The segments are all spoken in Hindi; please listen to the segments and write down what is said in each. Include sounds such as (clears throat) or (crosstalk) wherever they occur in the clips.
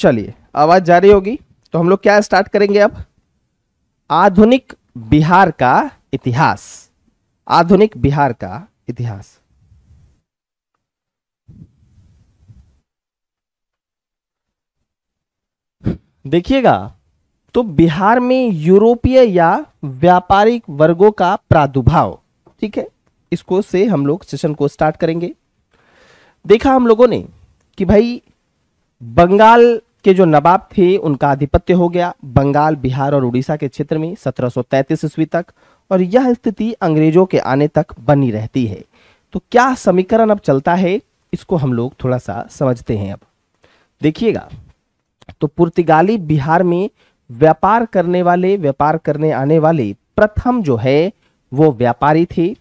चलिए आवाज जारी होगी तो हम लोग क्या स्टार्ट करेंगे अब आधुनिक बिहार का इतिहास आधुनिक बिहार का इतिहास देखिएगा तो बिहार में यूरोपीय या व्यापारिक वर्गों का प्रादुर्भाव ठीक है इसको से हम लोग सेशन को स्टार्ट करेंगे देखा हम लोगों ने कि भाई बंगाल के जो नवाब थे उनका आधिपत्य हो गया बंगाल बिहार और उड़ीसा के क्षेत्र में 1733 ईस्वी तक और यह स्थिति अंग्रेजों के आने तक बनी रहती है तो क्या समीकरण अब चलता है इसको हम लोग थोड़ा सा समझते हैं अब देखिएगा तो पुर्तगाली बिहार में व्यापार करने वाले व्यापार करने आने वाले प्रथम जो है वो व्यापारी थे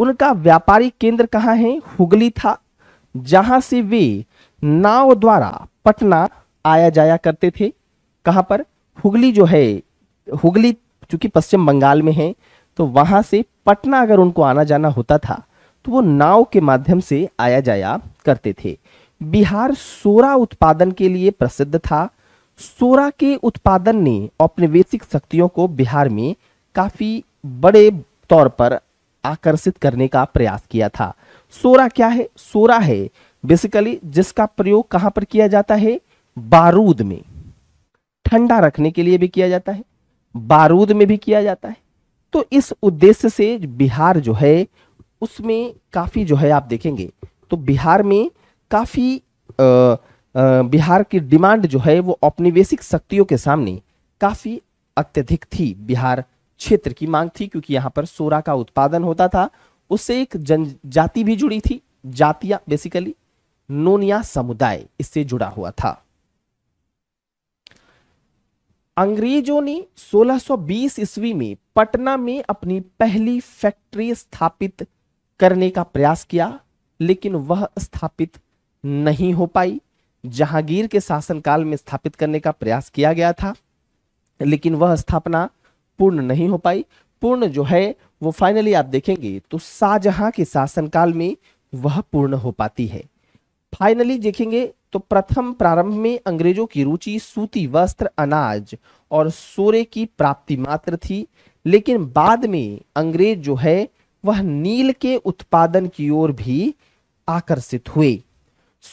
उनका व्यापारी केंद्र कहाँ है हुगली था जहां से वे नाव द्वारा पटना आया जाया करते थे कहाँ पर हुगली जो है हुगली चूंकि पश्चिम बंगाल में है तो वहां से पटना अगर उनको आना जाना होता था तो वो नाव के माध्यम से आया जाया करते थे बिहार सोरा उत्पादन के लिए प्रसिद्ध था सोरा के उत्पादन ने औपनिवेशिक शक्तियों को बिहार में काफ़ी बड़े तौर पर आकर्षित करने का प्रयास किया था सोरा क्या है सोरा है बेसिकली जिसका प्रयोग कहाँ पर किया जाता है बारूद में ठंडा रखने के लिए भी किया जाता है बारूद में भी किया जाता है तो इस उद्देश्य से बिहार जो है उसमें काफ़ी जो है आप देखेंगे तो बिहार में काफ़ी बिहार की डिमांड जो है वो औपनिवेशिक शक्तियों के सामने काफ़ी अत्यधिक थी बिहार क्षेत्र की मांग थी क्योंकि यहाँ पर सोरा का उत्पादन होता था उससे एक जनजाति भी जुड़ी थी जातिया बेसिकली नोनिया समुदाय इससे जुड़ा हुआ था अंग्रेजों ने 1620 ईस्वी में पटना में अपनी पहली फैक्ट्री स्थापित करने का प्रयास किया लेकिन वह स्थापित नहीं हो पाई जहांगीर के शासनकाल में स्थापित करने का प्रयास किया गया था लेकिन वह स्थापना पूर्ण नहीं हो पाई पूर्ण जो है वो फाइनली आप देखेंगे तो शाहजहां के शासनकाल में वह पूर्ण हो पाती है फाइनली देखेंगे तो प्रथम प्रारंभ में अंग्रेजों की रुचि सूती वस्त्र अनाज और सोरे की प्राप्ति मात्र थी लेकिन बाद में अंग्रेज जो है वह नील के उत्पादन की ओर भी आकर्षित हुए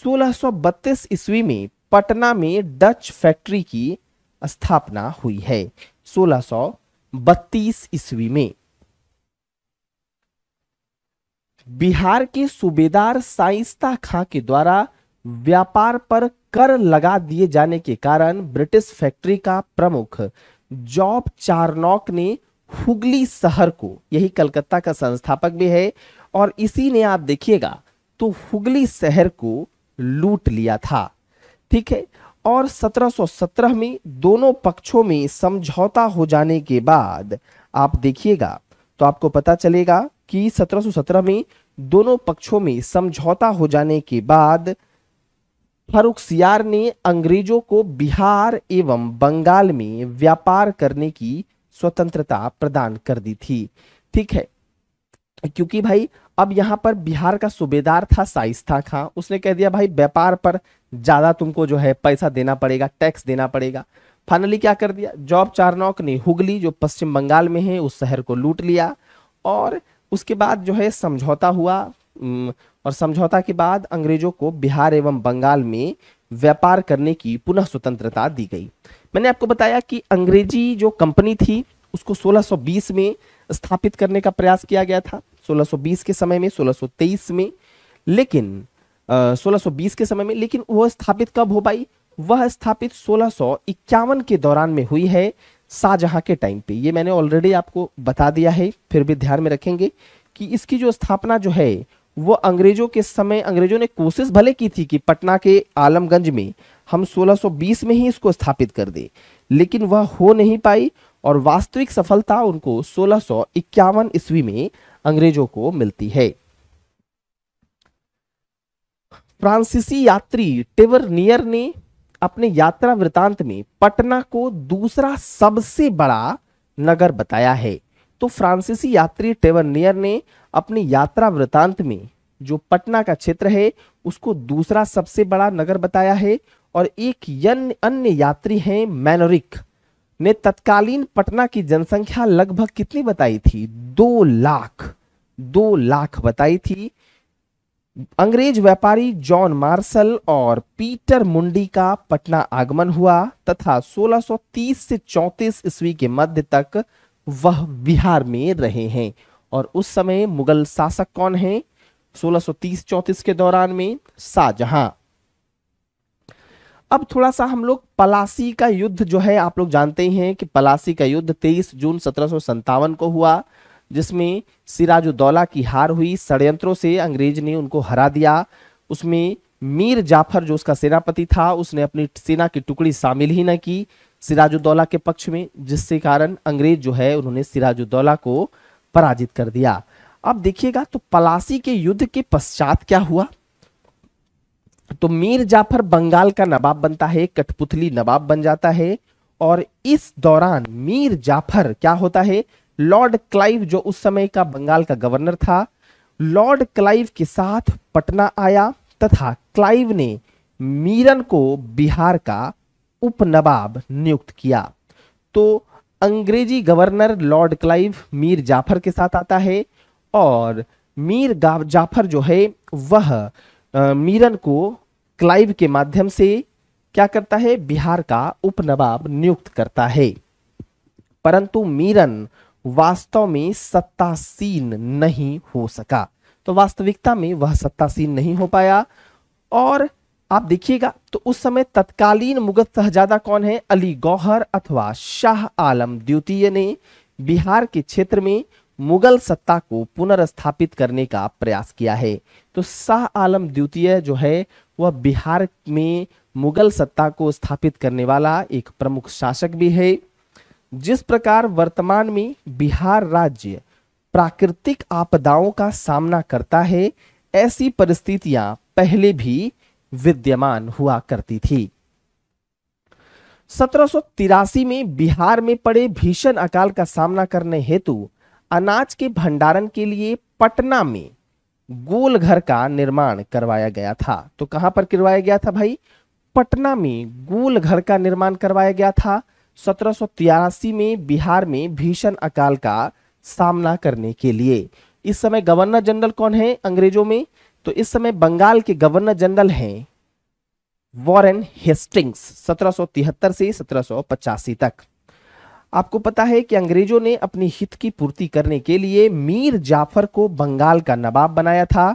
1632 ईस्वी में पटना में डच फैक्ट्री की स्थापना हुई है 1632 ईस्वी में बिहार के सूबेदार साइंसता खां के द्वारा व्यापार पर कर लगा दिए जाने के कारण ब्रिटिश फैक्ट्री का प्रमुख जॉब चारनॉक ने हुगली शहर को यही कलकत्ता का संस्थापक भी है और इसी ने आप देखिएगा तो हुगली शहर को लूट लिया था ठीक है और 1717 में दोनों पक्षों में समझौता हो जाने के बाद आप देखिएगा तो आपको पता चलेगा कि 1717 में दोनों पक्षों में समझौता हो जाने के बाद सियार ने अंग्रेजों को बिहार एवं बंगाल में व्यापार करने की स्वतंत्रता प्रदान कर दी थी ठीक है क्योंकि भाई अब यहां पर बिहार का सूबेदार था साइस्ता खां उसने कह दिया भाई व्यापार पर ज़्यादा तुमको जो है पैसा देना पड़ेगा टैक्स देना पड़ेगा फाइनली क्या कर दिया जॉब चारनौक ने हुगली जो पश्चिम बंगाल में है उस शहर को लूट लिया और उसके बाद जो है समझौता हुआ और समझौता के बाद अंग्रेजों को बिहार एवं बंगाल में व्यापार करने की पुनः स्वतंत्रता दी गई मैंने आपको बताया कि अंग्रेजी जो कंपनी थी उसको 1620 में स्थापित करने का प्रयास किया गया था 1620 के समय में 1623 में लेकिन आ, 1620 के समय में लेकिन वह स्थापित कब हो पाई वह स्थापित सोलह के दौरान में हुई है शाहजहां के टाइम पे ये मैंने ऑलरेडी आपको बता दिया है फिर भी ध्यान में रखेंगे कि इसकी जो स्थापना जो है वो अंग्रेजों के समय अंग्रेजों ने कोशिश भले की थी कि पटना के आलमगंज में हम 1620 में ही इसको स्थापित कर दें लेकिन वह हो नहीं पाई और वास्तविक सफलता उनको सोलह ईस्वी में अंग्रेजों को मिलती है फ्रांसीसी यात्री नियर ने अपने यात्रा वृतांत में पटना को दूसरा सबसे बड़ा नगर बताया है तो फ्रांसीसी यात्री टेवर्नियर ने अपनी यात्रा वृतांत में जो पटना का क्षेत्र है उसको दूसरा सबसे बड़ा नगर बताया है और एक अन्य यात्री हैं मैनोरिक ने तत्कालीन पटना की जनसंख्या लगभग कितनी बताई थी दो लाख दो लाख बताई थी अंग्रेज व्यापारी जॉन मार्शल और पीटर मुंडी का पटना आगमन हुआ तथा 1630 से 34 ईस्वी के मध्य तक वह बिहार में रहे हैं और उस समय मुगल शासक कौन है 1630-34 के दौरान में शाहजहां अब थोड़ा सा हम लोग पलासी का युद्ध जो है आप लोग जानते ही हैं कि पलासी का युद्ध 23 जून सत्रह को हुआ जिसमें सिराजुद्दौला की हार हुई षडयंत्रों से अंग्रेज ने उनको हरा दिया उसमें मीर जाफर जो उसका सेनापति था उसने अपनी सेना की टुकड़ी शामिल ही न की सिराजुद्दौला के पक्ष में जिससे कारण अंग्रेज जो है उन्होंने सिराजुद्दौला को पराजित कर दिया अब देखिएगा तो पलासी के युद्ध के पश्चात क्या हुआ तो मीर जाफर बंगाल का नवाब बनता है कठपुतली नवाब बन जाता है और इस दौरान मीर जाफर क्या होता है लॉर्ड क्लाइव जो उस समय का बंगाल का गवर्नर था लॉर्ड क्लाइव के साथ पटना आया तथा क्लाइव ने मीरन को बिहार का उपनवाब नियुक्त किया तो अंग्रेजी governor lord Clive Mir Jafar के साथ आता है और मीर जाफर जो है वह मीरन को क्लाइव के माध्यम से क्या करता है बिहार का उपनवाब नियुक्त करता है परंतु मीरन वास्तव में सत्तासीन नहीं हो सका तो वास्तविकता में वह सत्तासीन नहीं हो पाया और आप देखिएगा तो उस समय तत्कालीन मुगल शहजादा कौन है अली गौहर अथवा शाह आलम द्वितीय ने बिहार के क्षेत्र में मुगल सत्ता को पुनर्स्थापित करने का प्रयास किया है तो शाह आलम द्वितीय जो है वह बिहार में मुगल सत्ता को स्थापित करने वाला एक प्रमुख शासक भी है जिस प्रकार वर्तमान में बिहार राज्य प्राकृतिक आपदाओं का सामना करता है ऐसी परिस्थितियां पहले भी विद्यमान हुआ करती थी सत्रह में बिहार में पड़े भीषण अकाल का सामना करने हेतु अनाज के भंडारण के लिए पटना में गोलघर का निर्माण करवाया गया था तो कहां पर करवाया गया था भाई पटना में गोल घर का निर्माण करवाया गया था सत्रह में बिहार में भीषण अकाल का सामना करने के लिए इस समय गवर्नर जनरल कौन है अंग्रेजों में तो इस समय बंगाल के गवर्नर जनरल हैं वॉरेन हेस्टिंग्स 1773 से 1785 तक आपको पता है कि अंग्रेजों ने अपनी हित की पूर्ति करने के लिए मीर जाफर को बंगाल का नवाब बनाया था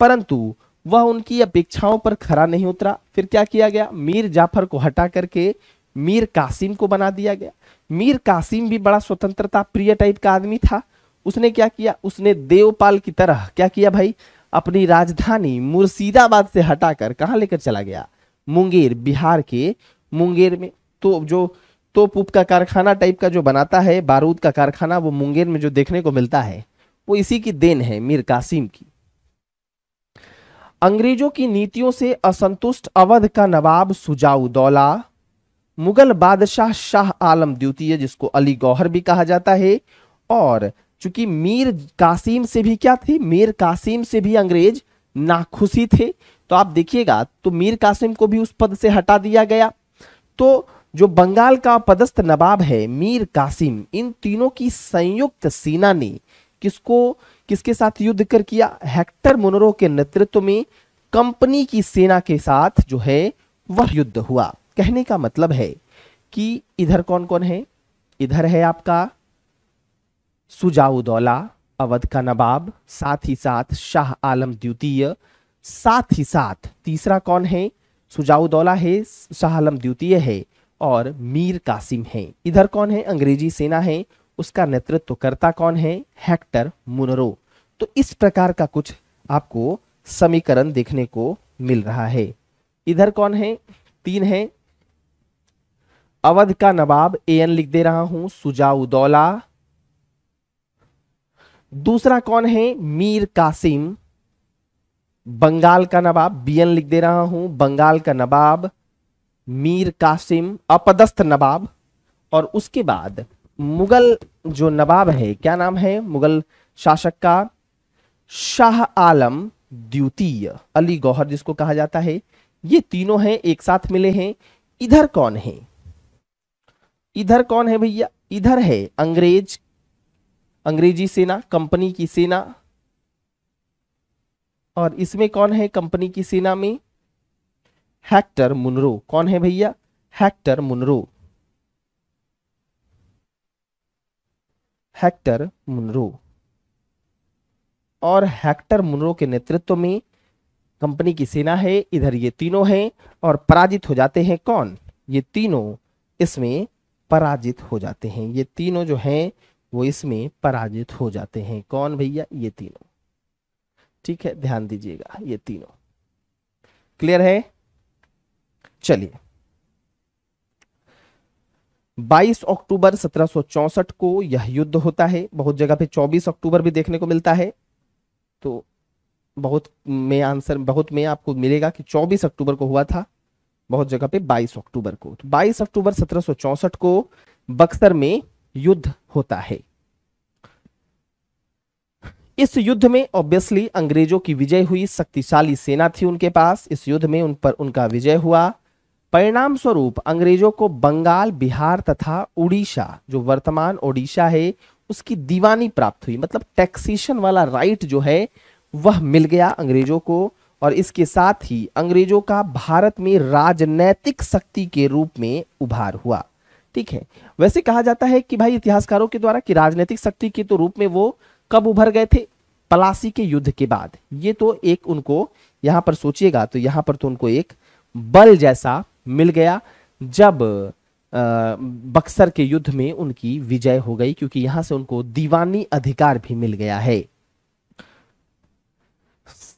परंतु वह उनकी अपेक्षाओं पर खरा नहीं उतरा फिर क्या किया गया मीर जाफर को हटा करके मीर कासिम को बना दिया गया मीर कासिम भी बड़ा स्वतंत्रता प्रिय टाइप का आदमी था उसने क्या किया उसने देवपाल की तरह क्या किया भाई अपनी राजधानी मुर्शिदाबाद से हटाकर कहाँ लेकर चला गया मुंगेर बिहार के मुंगेर में तो जो तोप उप का कारखाना टाइप का जो बनाता है बारूद का कारखाना वो मुंगेर में जो देखने को मिलता है वो इसी की देन है मीर कासिम की अंग्रेजों की नीतियों से असंतुष्ट अवध का नवाब सुजाउदौला मुगल बादशाह शाह आलम द्वितीय जिसको अली गौहर भी कहा जाता है और चूंकि मीर कासिम से भी क्या थी मीर कासिम से भी अंग्रेज नाखुशी थे तो आप देखिएगा तो मीर कासिम को भी उस पद से हटा दिया गया तो जो बंगाल का पदस्थ नवाब है मीर कासिम इन तीनों की संयुक्त सेना ने किसको किसके साथ युद्ध कर किया हेक्टर मुनरो के नेतृत्व में कंपनी की सेना के साथ जो है वह युद्ध हुआ कहने का मतलब है कि इधर कौन कौन है इधर है आपका सुजाउदौला अवध का नवाब साथ ही साथ शाह आलम द्वितीय साथ ही साथ तीसरा कौन है सुजाउदौला है शाह आलम द्वितीय है और मीर कासिम है इधर कौन है अंग्रेजी सेना है उसका नेतृत्व करता कौन है हेक्टर मुनरो तो इस प्रकार का कुछ आपको समीकरण देखने को मिल रहा है इधर कौन है तीन है अवध का नवाब ए एन लिख दे रहा हूं सुजाउदौला दूसरा कौन है मीर कासिम बंगाल का नवाब बी एन लिख दे रहा हूं बंगाल का नवाब मीर कासिम अपदस्थ नवाब और उसके बाद मुगल जो नवाब है क्या नाम है मुगल शासक का शाह आलम द्वितीय अली गौहर जिसको कहा जाता है ये तीनों हैं एक साथ मिले हैं इधर कौन है इधर कौन है भैया इधर है अंग्रेज अंग्रेजी सेना कंपनी की सेना और इसमें कौन है कंपनी की सेना में हैक्टर मुनरो कौन है भैया हैक्टर मुनरो हैक्टर मुनरो और हैक्टर मुनरो के नेतृत्व में कंपनी की सेना है इधर ये तीनों हैं और पराजित हो जाते हैं कौन ये तीनों इसमें पराजित हो जाते हैं ये तीनों जो हैं वो इसमें पराजित हो जाते हैं कौन भैया ये तीनों ठीक है ध्यान दीजिएगा ये तीनों क्लियर है चलिए 22 अक्टूबर 1764 को यह युद्ध होता है बहुत जगह पे 24 अक्टूबर भी देखने को मिलता है तो बहुत में आंसर बहुत में आपको मिलेगा कि 24 अक्टूबर को हुआ था बहुत जगह पे 22 अक्टूबर को तो 22 अक्टूबर सत्रह को बक्सर में युद्ध होता है इस युद्ध में ऑब्वियसली अंग्रेजों की विजय हुई शक्तिशाली सेना थी उनके पास इस युद्ध में उन पर उनका विजय हुआ परिणाम स्वरूप अंग्रेजों को बंगाल बिहार तथा उड़ीसा जो वर्तमान ओडिशा है उसकी दीवानी प्राप्त हुई मतलब टैक्सेशन वाला राइट जो है वह मिल गया अंग्रेजों को और इसके साथ ही अंग्रेजों का भारत में राजनैतिक शक्ति के रूप में उभार हुआ ठीक है वैसे कहा जाता है कि भाई इतिहासकारों के द्वारा कि राजनीतिक शक्ति के तो रूप में वो कब उभर गए थे पलासी के युद्ध के बाद ये तो एक उनको यहां पर सोचिएगा तो यहां पर तो उनको एक बल जैसा मिल गया जब बक्सर के युद्ध में उनकी विजय हो गई क्योंकि यहां से उनको दीवानी अधिकार भी मिल गया है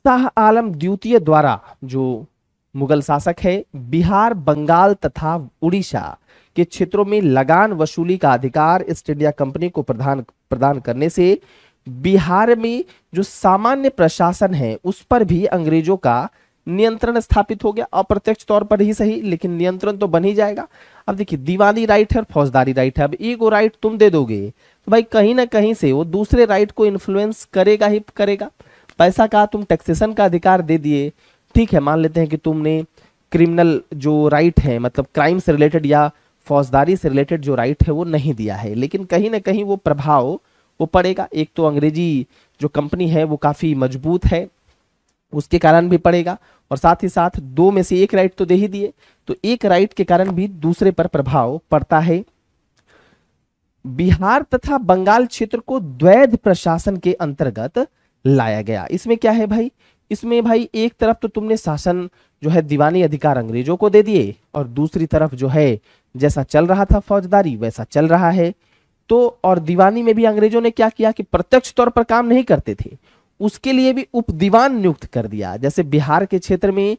शाह आलम द्वितीय द्वारा जो मुगल शासक है बिहार बंगाल तथा उड़ीसा के क्षेत्रों में लगान वसूली का अधिकार ईस्ट इंडिया कंपनी को प्रदान प्रदान करने से बिहार में जो सामान्य प्रशासन है उस पर भी अंग्रेजों का नियंत्रण स्थापित हो गया अप्रत्यक्ष तौर पर ही सही लेकिन नियंत्रण तो बन ही जाएगा अब देखिए दीवानी राइट है और फौजदारी राइट है अब एगो राइट तुम दे दोगे तो भाई कहीं ना कहीं से वो दूसरे राइट को इन्फ्लुएंस करेगा ही करेगा पैसा का तुम टैक्सेशन का अधिकार दे दिए ठीक है मान लेते हैं कि तुमने क्रिमिनल जो राइट है मतलब क्राइम से रिलेटेड या फौजदारी से रिलेटेड जो राइट है वो नहीं दिया है लेकिन कहीं ना कहीं वो प्रभाव वो पड़ेगा एक तो अंग्रेजी जो कंपनी है वो काफ़ी मजबूत है उसके कारण भी पड़ेगा और साथ ही साथ दो में से एक राइट तो दे ही दिए तो एक राइट के कारण भी दूसरे पर प्रभाव पड़ता है बिहार तथा बंगाल क्षेत्र को द्वैध प्रशासन के अंतर्गत लाया गया इसमें क्या है भाई इसमें भाई एक तरफ तो तुमने शासन जो है दीवानी अधिकार अंग्रेजों को दे दिए और दूसरी तरफ जो है जैसा चल रहा था फौजदारी वैसा चल रहा है तो और दीवानी में भी अंग्रेजों ने क्या किया कि प्रत्यक्ष तौर पर काम नहीं करते थे उसके लिए भी उप दीवान नियुक्त कर दिया जैसे बिहार के क्षेत्र में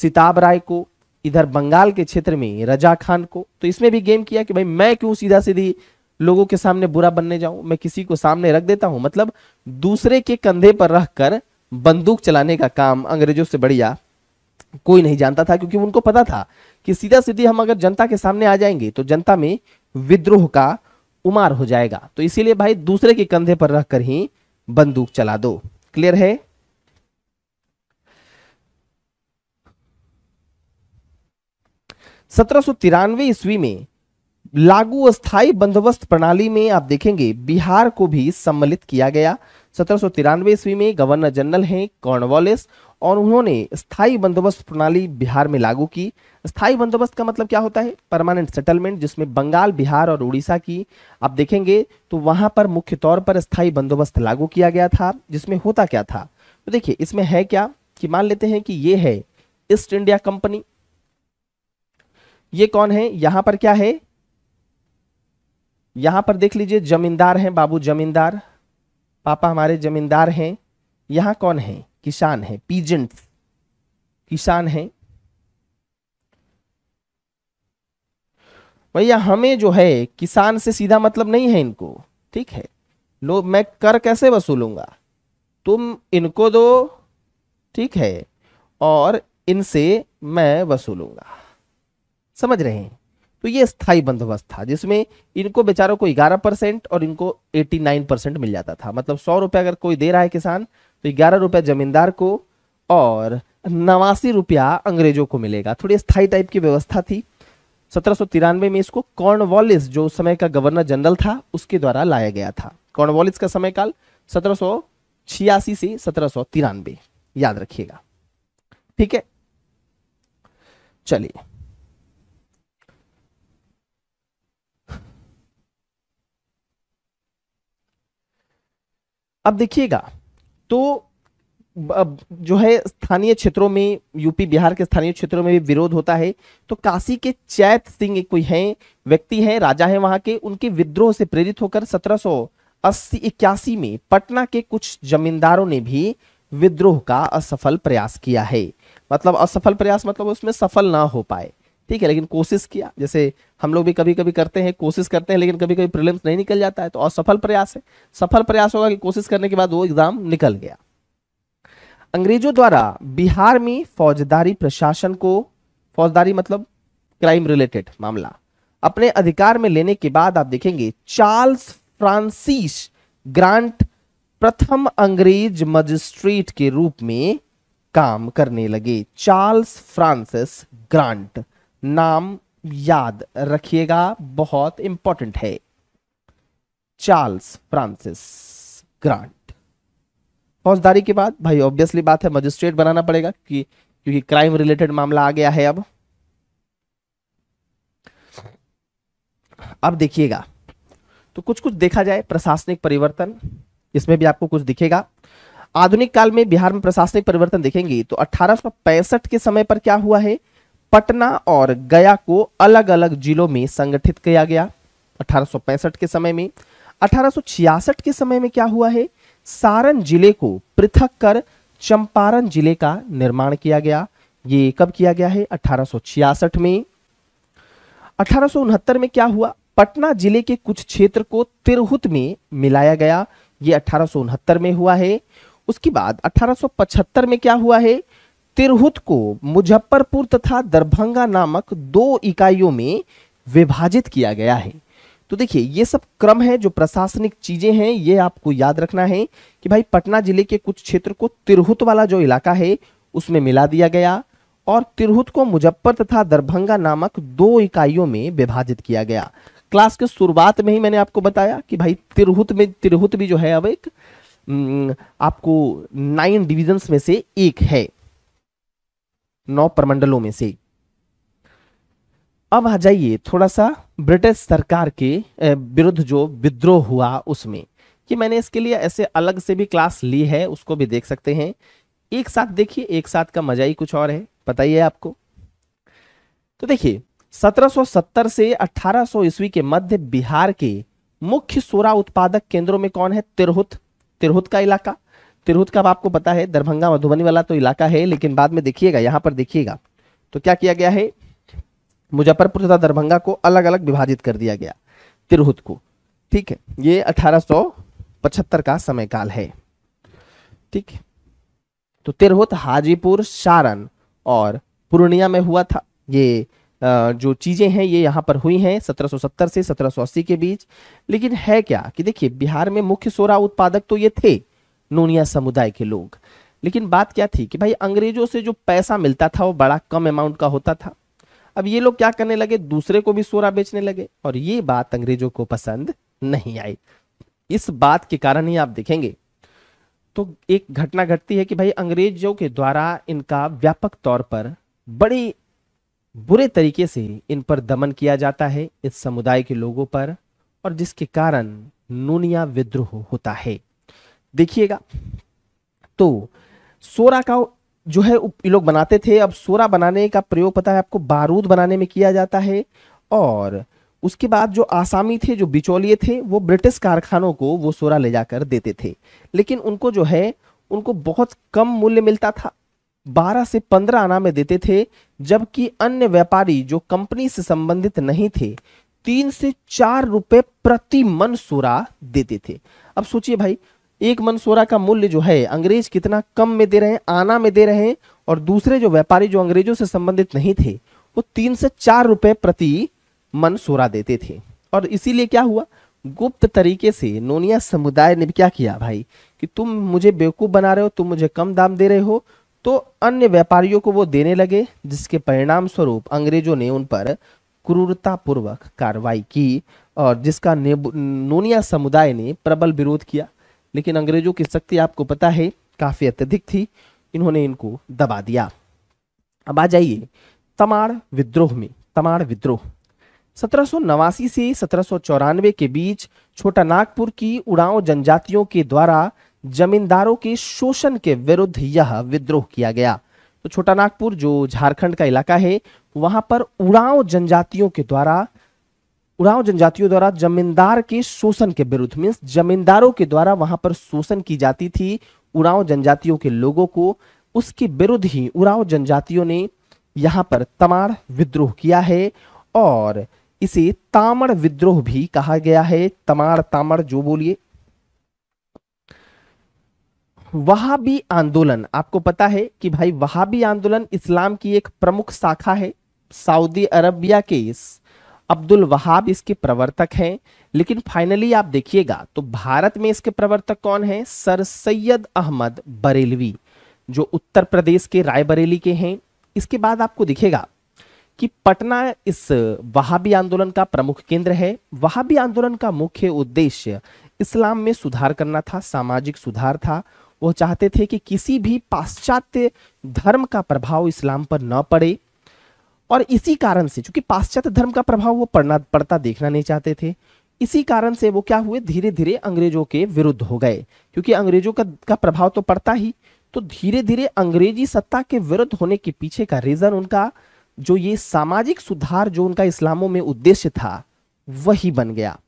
सिताब राय को इधर बंगाल के क्षेत्र में रजा खान को तो इसमें भी गेम किया कि भाई मैं क्यों सीधा सीधी लोगों के सामने बुरा बनने जाऊं मैं किसी को सामने रख देता हूं मतलब दूसरे के कंधे पर रखकर बंदूक चलाने का काम अंग्रेजों से बढ़िया कोई नहीं जानता था क्योंकि उनको पता था कि सीधा सीधी हम अगर जनता के सामने आ जाएंगे तो जनता में विद्रोह का उमार हो जाएगा तो इसीलिए भाई दूसरे के कंधे पर रखकर ही बंदूक चला दो क्लियर है सत्रह ईस्वी में लागू अस्थाई बंदोबस्त प्रणाली में आप देखेंगे बिहार को भी सम्मिलित किया गया सत्रह ईस्वी में गवर्नर जनरल हैं कॉर्नवालिस और उन्होंने स्थायी बंदोबस्त प्रणाली बिहार में लागू की स्थायी बंदोबस्त का मतलब क्या होता है परमानेंट सेटलमेंट जिसमें बंगाल बिहार और उड़ीसा की आप देखेंगे तो वहां पर मुख्य तौर पर स्थायी बंदोबस्त लागू किया गया था जिसमें होता क्या था तो देखिए इसमें है क्या कि मान लेते हैं कि ये है ईस्ट इंडिया कंपनी ये कौन है यहां पर क्या है यहाँ पर देख लीजिए जमींदार हैं बाबू जमींदार पापा हमारे जमींदार हैं यहाँ कौन है किसान है पीजेंट किसान है भैया हमें जो है किसान से सीधा मतलब नहीं है इनको ठीक है लो मैं कर कैसे वसूलूंगा तुम इनको दो ठीक है और इनसे मैं वसूलूंगा समझ रहे हैं तो ये स्थायी बंदोबस्त था जिसमें इनको बेचारों को 11 परसेंट और इनको 89 परसेंट मिल जाता था मतलब सौ रुपये अगर कोई दे रहा है किसान तो ग्यारह रुपये जमींदार को और नवासी रुपया अंग्रेजों को मिलेगा थोड़ी स्थायी टाइप की व्यवस्था थी सत्रह में इसको कॉर्नवॉलिस जो समय का गवर्नर जनरल था उसके द्वारा लाया गया था कॉर्नवॉलिस का समय काल सत्रह छियासी से सत्रह याद रखिएगा ठीक है चलिए अब देखिएगा तो अब जो है स्थानीय क्षेत्रों में यूपी बिहार के स्थानीय क्षेत्रों में भी विरोध होता है तो काशी के चैत सिंह कोई है व्यक्ति है राजा है वहां के उनके विद्रोह से प्रेरित होकर सत्रह सौ अस्सी इक्यासी में पटना के कुछ जमींदारों ने भी विद्रोह का असफल प्रयास किया है मतलब असफल प्रयास मतलब उसमें सफल ना हो पाए ठीक है लेकिन कोशिश किया जैसे हम लोग भी कभी कभी करते हैं कोशिश करते हैं लेकिन कभी कभी प्रीलिम्स नहीं निकल जाता है तो असफल प्रयास है सफल प्रयास होगा कि कोशिश करने के बाद वो एग्ज़ाम निकल गया अंग्रेजों द्वारा बिहार में फौजदारी प्रशासन को फौजदारी मतलब क्राइम रिलेटेड मामला अपने अधिकार में लेने के बाद आप देखेंगे चार्ल्स फ्रांसिस ग्रांट प्रथम अंग्रेज मजिस्ट्रेट के रूप में काम करने लगे चार्ल्स फ्रांसिस ग्रांट नाम याद रखिएगा बहुत इंपॉर्टेंट है चार्ल्स फ्रांसिस ग्रांट फौजदारी के बाद भाई ऑब्वियसली बात है मजिस्ट्रेट बनाना पड़ेगा क्योंकि क्योंकि क्राइम रिलेटेड मामला आ गया है अब अब देखिएगा तो कुछ कुछ देखा जाए प्रशासनिक परिवर्तन इसमें भी आपको कुछ दिखेगा आधुनिक काल में बिहार में प्रशासनिक परिवर्तन देखेंगे तो अठारह के समय पर क्या हुआ है पटना और गया को अलग अलग जिलों में संगठित किया गया 1865 के समय में 1866 के समय में क्या हुआ है सारण जिले को पृथक कर चंपारण जिले का निर्माण किया गया ये कब किया गया है 1866 में अठारह में क्या हुआ पटना जिले के कुछ क्षेत्र को तिरहुत में मिलाया गया ये अठारह में हुआ है उसके बाद 1875 में क्या हुआ है तिरहुत को मुजफ्फरपुर तथा दरभंगा नामक दो इकाइयों में विभाजित किया गया है तो देखिए ये सब क्रम है जो प्रशासनिक चीजें हैं ये आपको याद रखना है कि भाई पटना जिले के कुछ क्षेत्र को तिरहुत वाला जो इलाका है उसमें मिला दिया गया और तिरहुत को मुजफ्फर तथा दरभंगा नामक दो इकाइयों में विभाजित किया गया क्लास के शुरुआत में ही मैंने आपको बताया कि भाई तिरहुत में तिरहुत भी जो है अब एक आपको नाइन डिविजन्स में से एक है नौ प्रमंडलों में से अब आ जाइए थोड़ा सा ब्रिटिश सरकार के विरुद्ध जो विद्रोह हुआ उसमें कि मैंने इसके लिए ऐसे अलग से भी क्लास ली है उसको भी देख सकते हैं एक साथ देखिए एक साथ का मजा ही कुछ और है पता ही है आपको तो देखिए 1770 से 1800 ईस्वी के मध्य बिहार के मुख्य सोरा उत्पादक केंद्रों में कौन है तिरहुत तिरहुत का इलाका तिरहुत का आपको पता है दरभंगा मधुबनी वाला तो इलाका है लेकिन बाद में देखिएगा यहाँ पर देखिएगा तो क्या किया गया है मुजफ्फरपुर तथा दरभंगा को अलग अलग विभाजित कर दिया गया तिरहुत को ठीक है ये अठारह का समय काल है ठीक है तो तिरहुत हाजीपुर सारण और पूर्णिया में हुआ था ये जो चीज़ें हैं ये यहाँ पर हुई हैं 1770 से 1780 के बीच लेकिन है क्या कि देखिए बिहार में मुख्य सोरा उत्पादक तो ये थे नोनिया समुदाय के लोग लेकिन बात क्या थी कि भाई अंग्रेजों से जो पैसा मिलता था वो बड़ा कम अमाउंट का होता था अब ये लोग क्या करने लगे दूसरे को भी सोरा बेचने लगे और ये बात अंग्रेजों को पसंद नहीं आई इस बात के कारण ही आप देखेंगे तो एक घटना घटती है कि भाई अंग्रेजों के द्वारा इनका व्यापक तौर पर बड़ी बुरे तरीके से इन पर दमन किया जाता है इस समुदाय के लोगों पर और जिसके कारण नूनिया विद्रोह होता है देखिएगा तो सोरा का जो है ये लोग बनाते थे अब सोरा बनाने का प्रयोग पता है आपको बारूद बनाने में किया जाता है और उसके बाद जो आसामी थे जो बिचौलिए थे वो ब्रिटिश कारखानों को वो सोरा ले जाकर देते थे लेकिन उनको जो है उनको बहुत कम मूल्य मिलता था बारह से पंद्रह आना में देते थे जबकि अन्य व्यापारी जो कंपनी से संबंधित नहीं थे तीन से चार रुपए प्रति मन सोरा देते थे अब सोचिए भाई एक मनसोरा का मूल्य जो है अंग्रेज कितना कम में दे रहे हैं आना में दे रहे हैं और दूसरे जो व्यापारी जो अंग्रेजों से संबंधित नहीं थे वो तीन से चार रुपए प्रति मनसोरा देते थे और इसीलिए क्या हुआ गुप्त तरीके से नोनिया समुदाय ने क्या किया भाई कि तुम मुझे बेवकूफ़ बना रहे हो तुम मुझे कम दाम दे रहे हो तो अन्य व्यापारियों को वो देने लगे जिसके परिणाम स्वरूप अंग्रेजों ने उन पर क्रूरतापूर्वक कार्रवाई की और जिसका नोनिया समुदाय ने प्रबल विरोध किया लेकिन अंग्रेजों की शक्ति आपको पता है काफी अत्यधिक थी इन्होंने इनको दबा दिया अब आ जाइए तमाड़ विद्रोह में तमाड़ विद्रोह सत्रह से सत्रह के बीच छोटा नागपुर की उड़ाव जनजातियों के द्वारा जमींदारों के शोषण के विरुद्ध यह विद्रोह किया गया तो छोटा नागपुर जो झारखंड का इलाका है वहां पर उड़ाव जनजातियों के द्वारा उड़ाव जनजातियों द्वारा जमींदार के शोषण के विरुद्ध मीन्स जमींदारों के द्वारा वहां पर शोषण की जाती थी उड़ाव जनजातियों के लोगों को उसके विरुद्ध ही उड़ाव जनजातियों ने यहां पर तमाड़ विद्रोह किया है और इसे तामड़ विद्रोह भी कहा गया है तमाड़ तामड़ जो बोलिए वहाबी आंदोलन आपको पता है कि भाई वहाबी आंदोलन इस्लाम की एक प्रमुख शाखा है सऊदी अरबिया के अब्दुल वहाब इसके प्रवर्तक हैं लेकिन फाइनली आप देखिएगा तो भारत में इसके प्रवर्तक कौन हैं सर सैयद अहमद बरेलवी जो उत्तर प्रदेश के रायबरेली के हैं इसके बाद आपको दिखेगा कि पटना इस वहाबी आंदोलन का प्रमुख केंद्र है वहाबी आंदोलन का मुख्य उद्देश्य इस्लाम में सुधार करना था सामाजिक सुधार था वो चाहते थे कि किसी भी पाश्चात्य धर्म का प्रभाव इस्लाम पर न पड़े और इसी कारण से चूंकि पाश्चात्य धर्म का प्रभाव वो पढ़ना पड़ता देखना नहीं चाहते थे इसी कारण से वो क्या हुए धीरे धीरे अंग्रेजों के विरुद्ध हो गए क्योंकि अंग्रेजों का का प्रभाव तो पड़ता ही तो धीरे धीरे अंग्रेजी सत्ता के विरुद्ध होने के पीछे का रीजन उनका जो ये सामाजिक सुधार जो उनका इस्लामों में उद्देश्य था वही बन गया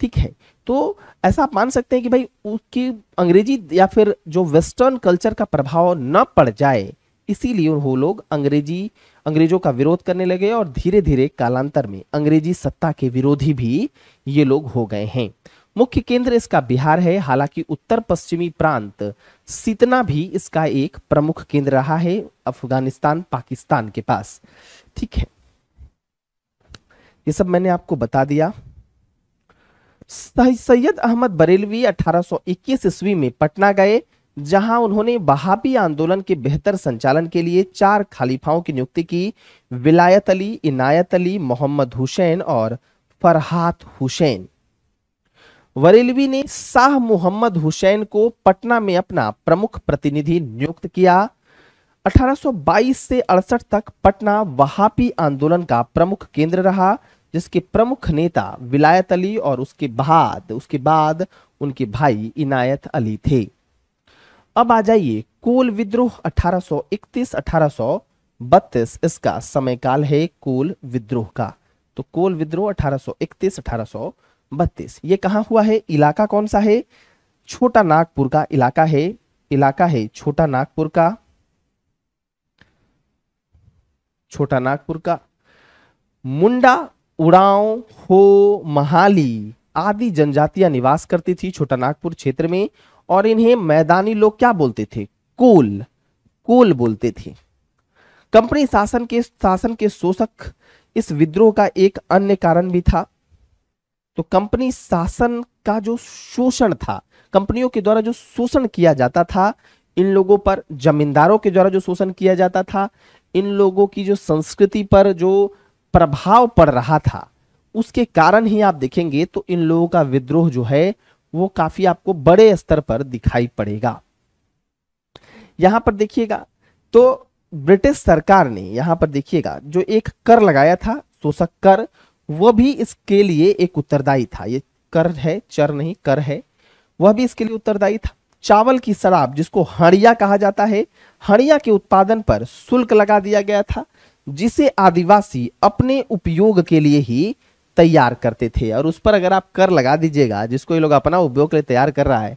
ठीक है तो ऐसा आप मान सकते हैं कि भाई उसकी अंग्रेजी या फिर जो वेस्टर्न कल्चर का प्रभाव न पड़ जाए इसीलिए वो लोग अंग्रेजी अंग्रेजों का विरोध करने लगे और धीरे धीरे कालांतर में अंग्रेजी सत्ता के विरोधी भी ये लोग हो गए हैं मुख्य केंद्र इसका बिहार है हालांकि उत्तर पश्चिमी प्रांत सितना भी इसका एक प्रमुख केंद्र रहा है अफगानिस्तान पाकिस्तान के पास ठीक है ये सब मैंने आपको बता दिया सैयद अहमद बरेलवी 1821 ईस्वी में पटना गए जहां उन्होंने बहाबी आंदोलन के बेहतर संचालन के लिए चार खलीफाओं की नियुक्ति की विलायत अली इनायत अली मोहम्मद हुसैन और फरहात हुसैन वरेलवी ने शाह मोहम्मद हुसैन को पटना में अपना प्रमुख प्रतिनिधि नियुक्त किया 1822 से अड़सठ तक पटना वहापी आंदोलन का प्रमुख केंद्र रहा जिसके प्रमुख नेता विलायत अली और उसके बाद उसके बाद उनके भाई इनायत अली थे अब आ जाइए कोल विद्रोह 1831 1832 इसका समय काल है कोल विद्रोह का तो कोल विद्रोह 1831 1832 ये कहा हुआ है इलाका कौन सा है छोटा नागपुर का इलाका है इलाका है छोटा नागपुर का छोटा नागपुर का मुंडा उड़ाव हो महाली आदि जनजातियां निवास करती थी छोटा नागपुर क्षेत्र में और इन्हें मैदानी लोग क्या बोलते थे कोल कोल बोलते थे कंपनी शासन के शासन के शोषक इस विद्रोह का एक अन्य कारण भी था तो कंपनी शासन का जो शोषण था कंपनियों के द्वारा जो शोषण किया जाता था इन लोगों पर जमींदारों के द्वारा जो शोषण किया जाता था इन लोगों की जो संस्कृति पर जो प्रभाव पड़ रहा था उसके कारण ही आप देखेंगे तो इन लोगों का विद्रोह जो है वो काफी आपको बड़े स्तर पर दिखाई पड़ेगा यहां पर देखिएगा तो ब्रिटिश सरकार ने यहां पर देखिएगा जो एक कर लगाया था शोषक कर वह भी इसके लिए एक उत्तरदायी था ये कर है चर नहीं कर है वह भी इसके लिए उत्तरदायी था चावल की शराब जिसको हड़िया कहा जाता है हड़िया के उत्पादन पर शुल्क लगा दिया गया था जिसे आदिवासी अपने उपयोग के लिए ही तैयार करते थे और उस पर अगर आप कर लगा दीजिएगा जिसको ये लोग अपना उपयोग के लिए तैयार कर रहा है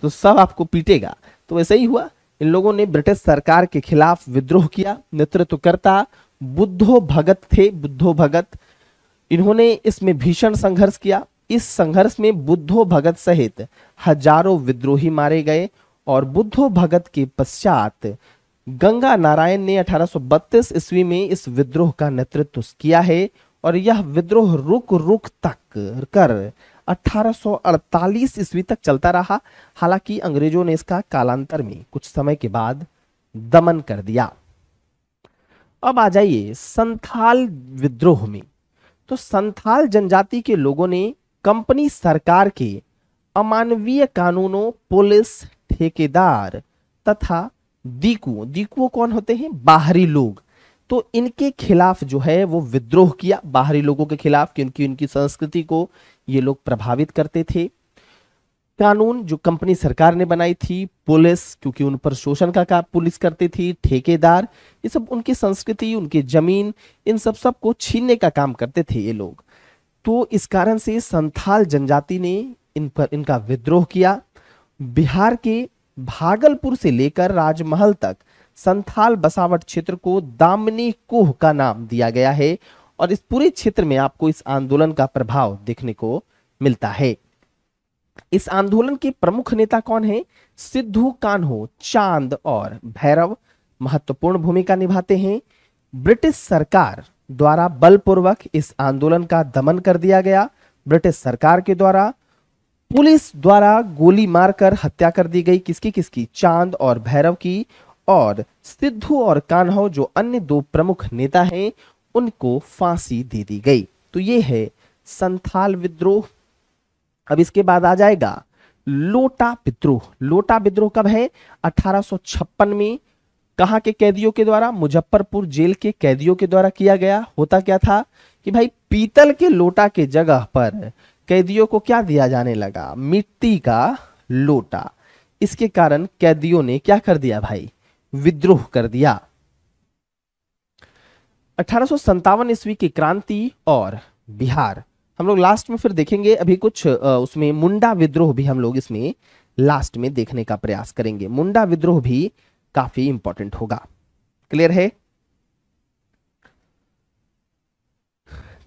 तो सब आपको पीटेगा तो वैसे ही हुआ इन लोगों ने ब्रिटिश सरकार के खिलाफ विद्रोह किया नेतृत्व करता बुद्धो भगत थे बुद्धो भगत इन्होंने इसमें भीषण संघर्ष किया इस संघर्ष में बुद्धो भगत सहित हजारों विद्रोही मारे गए और बुद्धो भगत के पश्चात गंगा नारायण ने अठारह ईस्वी में इस विद्रोह का नेतृत्व किया है और यह विद्रोह रुक रुक तक कर 1848 ईस्वी तक चलता रहा हालांकि अंग्रेजों ने इसका कालांतर में कुछ समय के बाद दमन कर दिया अब आ जाइए संथाल विद्रोह में तो संथाल जनजाति के लोगों ने कंपनी सरकार के अमानवीय कानूनों पुलिस ठेकेदार तथा दीकू दीकुओं कौन होते हैं बाहरी लोग तो इनके खिलाफ जो है वो विद्रोह किया बाहरी लोगों के खिलाफ क्योंकि उनकी संस्कृति को ये लोग प्रभावित करते थे कानून जो कंपनी सरकार ने बनाई थी पुलिस क्योंकि उन पर शोषण का काम पुलिस करती थी ठेकेदार ये सब उनकी संस्कृति उनकी जमीन इन सब सब को छीनने का काम करते थे ये लोग तो इस कारण से संथाल जनजाति ने इन पर इनका विद्रोह किया बिहार के भागलपुर से लेकर राजमहल तक संथाल बसावट क्षेत्र को दामनी कुह का नाम दिया गया है और इस पूरे क्षेत्र में आपको इस आंदोलन का प्रभाव देखने को मिलता है इस आंदोलन के प्रमुख नेता कौन है सिद्धू कान्हो चांद और भैरव महत्वपूर्ण भूमिका निभाते हैं ब्रिटिश सरकार द्वारा बलपूर्वक इस आंदोलन का दमन कर दिया गया ब्रिटिश सरकार के द्वारा पुलिस द्वारा गोली मारकर हत्या कर दी गई किसकी किसकी चांद और भैरव की और सिद्धू और कान्हा जो अन्य दो प्रमुख नेता हैं उनको फांसी दे दी गई तो ये है संथाल विद्रोह अब इसके बाद आ जाएगा लोटा विद्रोह लोटा विद्रोह कब है 1856 में कहा के कैदियों के द्वारा मुजफ्फरपुर जेल के कैदियों के द्वारा किया गया होता क्या था कि भाई पीतल के लोटा के जगह पर कैदियों को क्या दिया जाने लगा मिट्टी का लोटा इसके कारण कैदियों ने क्या कर दिया भाई विद्रोह कर दिया अठारह ईस्वी की क्रांति और बिहार हम लोग लास्ट में फिर देखेंगे अभी कुछ उसमें मुंडा विद्रोह भी हम लोग इसमें लास्ट में देखने का प्रयास करेंगे मुंडा विद्रोह भी काफी इंपॉर्टेंट होगा क्लियर है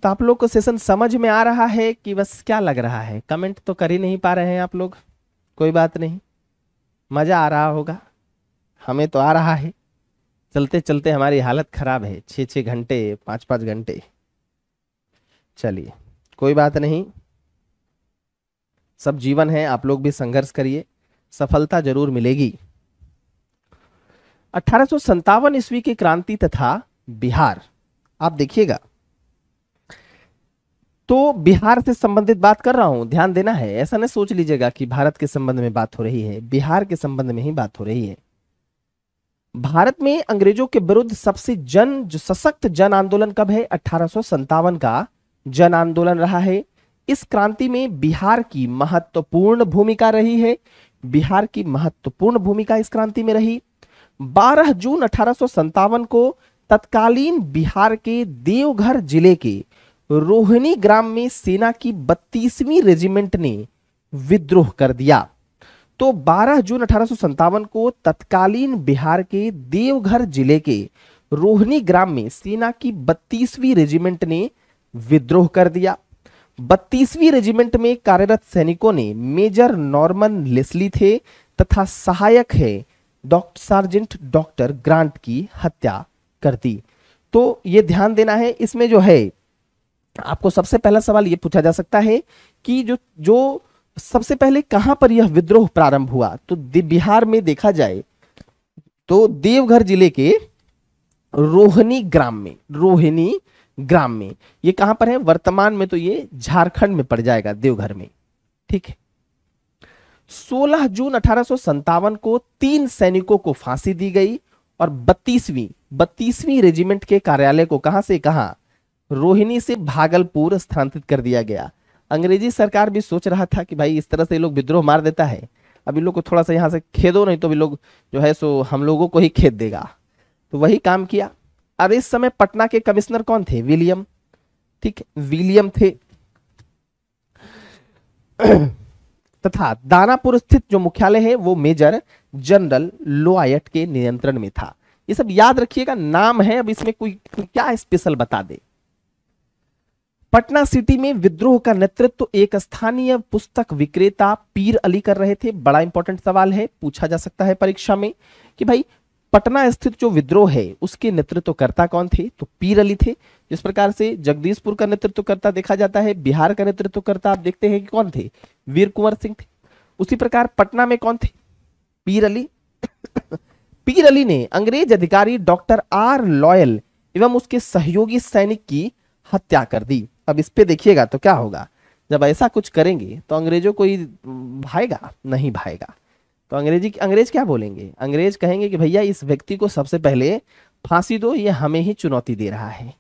तो आप लोग को सेशन समझ में आ रहा है कि बस क्या लग रहा है कमेंट तो कर ही नहीं पा रहे हैं आप लोग कोई बात नहीं मजा आ रहा होगा हमें तो आ रहा है चलते चलते हमारी हालत खराब है छः छः घंटे पाँच पाँच घंटे चलिए कोई बात नहीं सब जीवन है आप लोग भी संघर्ष करिए सफलता जरूर मिलेगी अठारह ईस्वी की क्रांति तथा बिहार आप देखिएगा तो बिहार से संबंधित बात कर रहा हूं ध्यान देना है ऐसा नहीं सोच लीजिएगा कि भारत के संबंध में बात हो रही है बिहार के संबंध में ही बात हो रही है भारत में अंग्रेजों के विरुद्ध सबसे जन जो सशक्त जन आंदोलन कब है अठारह का जन आंदोलन रहा है इस क्रांति में बिहार की महत्वपूर्ण भूमिका रही है बिहार की महत्वपूर्ण भूमिका इस क्रांति में रही 12 जून अठारह को तत्कालीन बिहार के देवघर जिले के रोहिणी ग्राम में सेना की बत्तीसवीं रेजिमेंट ने विद्रोह कर दिया तो 12 जून अठारह को तत्कालीन बिहार के देवघर जिले के रोहनी ग्राम में सेना की 32वीं रेजिमेंट ने विद्रोह कर दिया 32वीं रेजिमेंट में कार्यरत सैनिकों ने मेजर नॉर्मन लेस्ली थे तथा सहायक है डॉक्टर सार्जेंट डॉक्टर ग्रांट की हत्या कर दी तो ये ध्यान देना है इसमें जो है आपको सबसे पहला सवाल ये पूछा जा सकता है कि जो जो सबसे पहले कहां पर यह विद्रोह प्रारंभ हुआ तो बिहार में देखा जाए तो देवघर जिले के रोहनी ग्राम में रोहिणी ग्राम में ये कहां पर है वर्तमान में तो ये झारखंड में पड़ जाएगा देवघर में ठीक है 16 जून अठारह को तीन सैनिकों को फांसी दी गई और 32वीं 32वीं रेजिमेंट के कार्यालय को कहां से कहां रोहिणी से भागलपुर स्थानांतरित कर दिया गया अंग्रेजी सरकार भी सोच रहा था कि भाई इस तरह से लोग विद्रोह मार देता है अब इन लोग को थोड़ा सा यहाँ से खेदो नहीं तो भी लोग जो है सो हम लोगों को ही खेद देगा तो वही काम किया अब इस समय पटना के कमिश्नर कौन थे विलियम ठीक विलियम थे (clears throat) तथा दानापुर स्थित जो मुख्यालय है वो मेजर जनरल लोआयट के नियंत्रण में था ये सब याद रखिएगा नाम है अब इसमें कोई क्या स्पेशल बता दे पटना सिटी में विद्रोह का नेतृत्व एक स्थानीय पुस्तक विक्रेता पीर अली कर रहे थे बड़ा इंपॉर्टेंट सवाल है पूछा जा सकता है परीक्षा में कि भाई पटना स्थित जो विद्रोह है उसके नेतृत्वकर्ता कौन थे तो पीर अली थे जिस प्रकार से जगदीशपुर का नेतृत्वकर्ता देखा जाता है बिहार का नेतृत्वकर्ता आप देखते हैं कि कौन थे वीर कुंवर सिंह थे उसी प्रकार पटना में कौन थे पीर अली पीर अली ने अंग्रेज अधिकारी डॉक्टर आर लॉयल एवं उसके सहयोगी सैनिक की हत्या कर दी अब इस पे देखिएगा तो क्या होगा जब ऐसा कुछ करेंगे तो अंग्रेजों को ही भाएगा नहीं भाएगा तो अंग्रेजी अंग्रेज क्या बोलेंगे अंग्रेज कहेंगे कि भैया इस व्यक्ति को सबसे पहले फांसी दो ये हमें ही चुनौती दे रहा है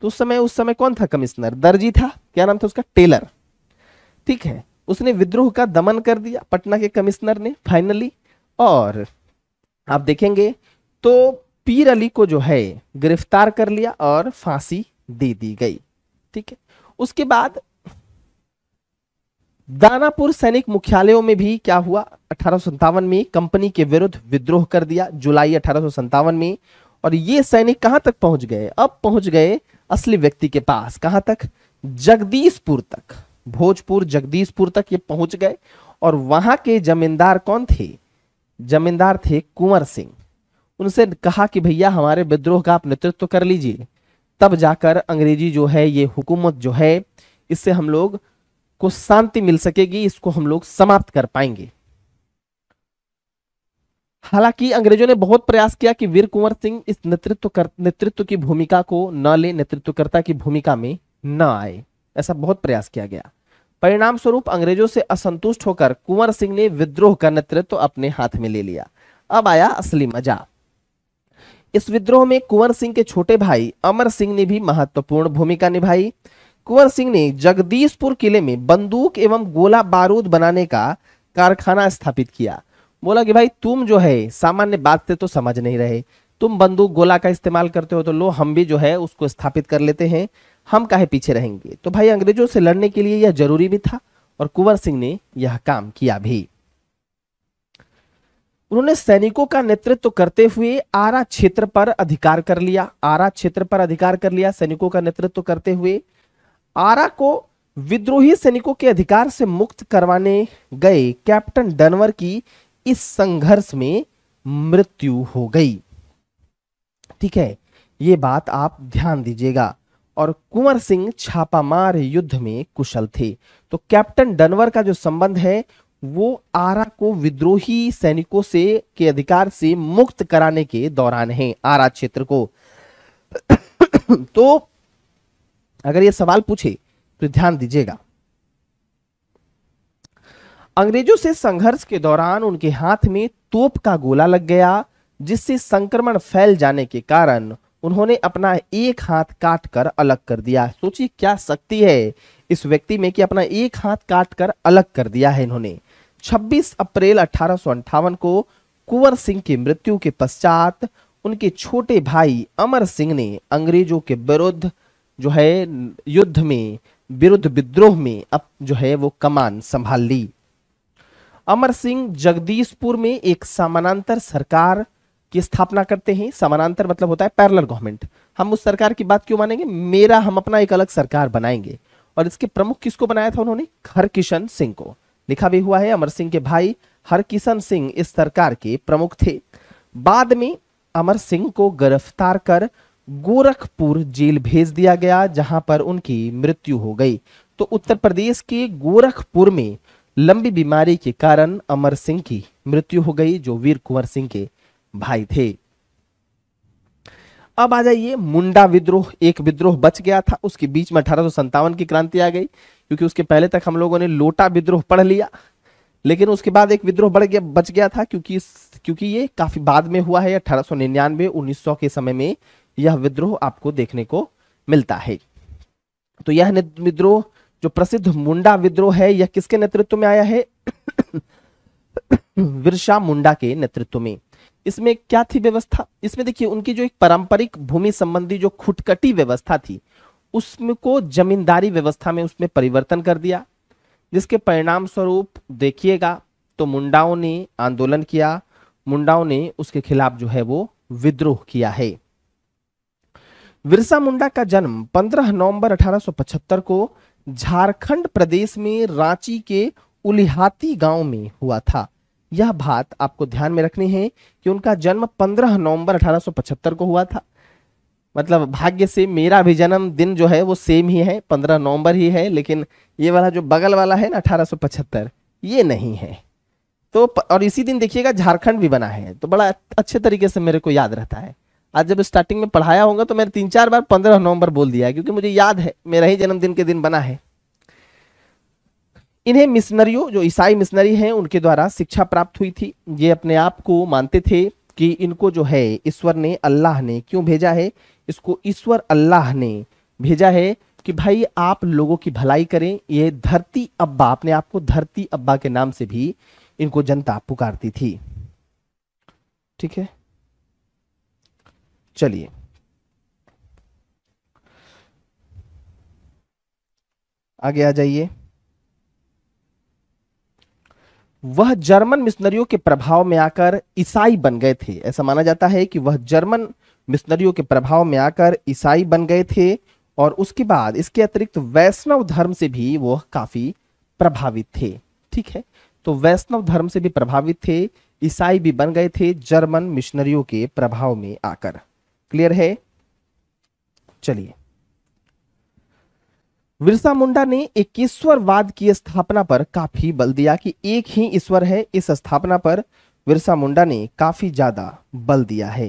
तो उस समय उस समय कौन था कमिश्नर दर्जी था क्या नाम था उसका टेलर ठीक है उसने विद्रोह का दमन कर दिया पटना के कमिश्नर ने फाइनली और आप देखेंगे तो पीर अली को जो है गिरफ्तार कर लिया और फांसी दे दी गई ठीक है उसके बाद दानापुर सैनिक मुख्यालयों में भी क्या हुआ अठारह में कंपनी के विरुद्ध विद्रोह कर दिया जुलाई अठारह में और ये सैनिक कहां तक पहुंच गए अब पहुंच गए असली व्यक्ति के पास कहां तक जगदीशपुर तक भोजपुर जगदीशपुर तक ये पहुंच गए और वहां के जमींदार कौन थे जमींदार थे कुंवर सिंह उनसे कहा कि भैया हमारे विद्रोह का आप नेतृत्व कर लीजिए तब जाकर अंग्रेजी जो है ये हुकूमत जो है इससे हम लोग को शांति मिल सकेगी इसको हम लोग समाप्त कर पाएंगे हालांकि अंग्रेजों ने बहुत प्रयास किया कि वीर कुंवर सिंह इस नेतृत्व कर नेतृत्व की भूमिका को न ले नेतृत्वकर्ता की भूमिका में न आए ऐसा बहुत प्रयास किया गया परिणाम स्वरूप अंग्रेजों से असंतुष्ट होकर कुंवर सिंह ने विद्रोह का नेतृत्व अपने हाथ में ले लिया अब आया असली मजा इस विद्रोह में कुंवर सिंह के छोटे भाई अमर सिंह ने भी महत्वपूर्ण भूमिका निभाई कुंवर सिंह ने जगदीशपुर किले में बंदूक एवं गोला बारूद बनाने का कारखाना स्थापित किया बोला कि भाई तुम जो है सामान्य बात से तो समझ नहीं रहे तुम बंदूक गोला का इस्तेमाल करते हो तो लो हम भी जो है उसको स्थापित कर लेते हैं हम काहे पीछे रहेंगे तो भाई अंग्रेजों से लड़ने के लिए यह जरूरी भी था और कुंवर सिंह ने यह काम किया भी उन्होंने सैनिकों का नेतृत्व करते हुए आरा क्षेत्र पर अधिकार कर लिया आरा क्षेत्र पर अधिकार कर लिया सैनिकों का नेतृत्व करते हुए आरा को विद्रोही सैनिकों के अधिकार से मुक्त करवाने गए कैप्टन डनवर की इस संघर्ष में मृत्यु हो गई ठीक है ये बात आप ध्यान दीजिएगा और कुंवर सिंह छापामार युद्ध में कुशल थे तो कैप्टन डनवर का जो संबंध है वो आरा को विद्रोही सैनिकों से के अधिकार से मुक्त कराने के दौरान है आरा क्षेत्र को (coughs) तो अगर ये सवाल पूछे तो ध्यान दीजिएगा अंग्रेजों से संघर्ष के दौरान उनके हाथ में तोप का गोला लग गया जिससे संक्रमण फैल जाने के कारण उन्होंने अपना एक हाथ काट कर अलग कर दिया सोचिए क्या शक्ति है इस व्यक्ति में कि अपना एक हाथ काट कर अलग कर दिया है इन्होंने 26 अप्रैल अठारह को कुंवर सिंह की मृत्यु के पश्चात उनके छोटे भाई अमर सिंह ने अंग्रेजों के विरुद्ध जो है युद्ध में विरुद्ध विद्रोह में अब जो है वो कमान संभाल ली अमर सिंह जगदीशपुर में एक समानांतर सरकार की स्थापना करते हैं समानांतर मतलब होता है पैरलर गवर्नमेंट हम उस सरकार की बात क्यों मानेंगे मेरा हम अपना एक अलग सरकार बनाएंगे और इसके प्रमुख किसको बनाया था उन्होंने हरकिशन सिंह को लिखा भी हुआ है अमर सिंह के भाई हरकिशन सिंह इस सरकार के प्रमुख थे बाद में अमर सिंह को गिरफ्तार कर गोरखपुर जेल भेज दिया गया जहां पर उनकी मृत्यु हो गई तो उत्तर प्रदेश के गोरखपुर में लंबी बीमारी के कारण अमर सिंह की मृत्यु हो गई जो वीर कुंवर सिंह के भाई थे अब आ जाइए मुंडा विद्रोह एक विद्रोह बच गया था उसके बीच में अठारह की क्रांति आ गई क्योंकि उसके पहले तक हम लोगों ने लोटा विद्रोह पढ़ लिया लेकिन उसके बाद एक विद्रोह बढ़ गया बच गया था क्योंकि क्योंकि ये काफी बाद में हुआ है अठारह सौ निन्यानवे उन्नीस के समय में यह विद्रोह आपको देखने को मिलता है तो यह विद्रोह जो प्रसिद्ध मुंडा विद्रोह है यह किसके नेतृत्व में आया है (coughs) विरसा मुंडा के नेतृत्व में इसमें क्या थी व्यवस्था इसमें देखिए उनकी जो एक पारंपरिक भूमि संबंधी जो खुटकटी व्यवस्था थी उसमें को जमींदारी व्यवस्था में उसमें परिवर्तन कर दिया जिसके परिणाम स्वरूप देखिएगा तो मुंडाओं ने आंदोलन किया मुंडाओं ने उसके खिलाफ जो है वो विद्रोह किया है विरसा मुंडा का जन्म 15 नवंबर 1875 को झारखंड प्रदेश में रांची के उलिहाती गांव में हुआ था यह बात आपको ध्यान में रखनी है कि उनका जन्म 15 नवंबर 1875 को हुआ था मतलब भाग्य से मेरा भी जन्म दिन जो है वो सेम ही है 15 नवंबर ही है लेकिन ये वाला जो बगल वाला है ना पचहत्तर ये नहीं है तो और इसी दिन देखिएगा झारखंड भी बना है तो बड़ा अच्छे तरीके से मेरे को याद रहता है आज जब स्टार्टिंग में पढ़ाया होगा तो मैंने तीन चार बार पंद्रह नवंबर बोल दिया है क्योंकि मुझे याद है मेरा ही जन्मदिन के दिन बना है इन्हें मिशनरियों जो ईसाई मिशनरी हैं उनके द्वारा शिक्षा प्राप्त हुई थी ये अपने आप को मानते थे कि इनको जो है ईश्वर ने अल्लाह ने क्यों भेजा है इसको ईश्वर अल्लाह ने भेजा है कि भाई आप लोगों की भलाई करें ये धरती अब्बा अपने आप को धरती अब्बा के नाम से भी इनको जनता पुकारती थी ठीक है चलिए आगे आ जाइए वह जर्मन मिशनरियों के प्रभाव में आकर ईसाई बन गए थे ऐसा माना जाता है कि वह जर्मन मिशनरियों के प्रभाव में आकर ईसाई बन गए थे और उसके बाद इसके अतिरिक्त वैष्णव धर्म से भी वह काफ़ी प्रभावित थे ठीक है तो वैष्णव धर्म से भी प्रभावित थे ईसाई भी बन गए थे जर्मन मिशनरियों के प्रभाव में आकर क्लियर है चलिए विरसा मुंडा ने एक ईश्वरवाद की स्थापना पर काफी बल दिया कि एक ही ईश्वर है इस स्थापना पर विरसा मुंडा ने काफी ज्यादा बल दिया है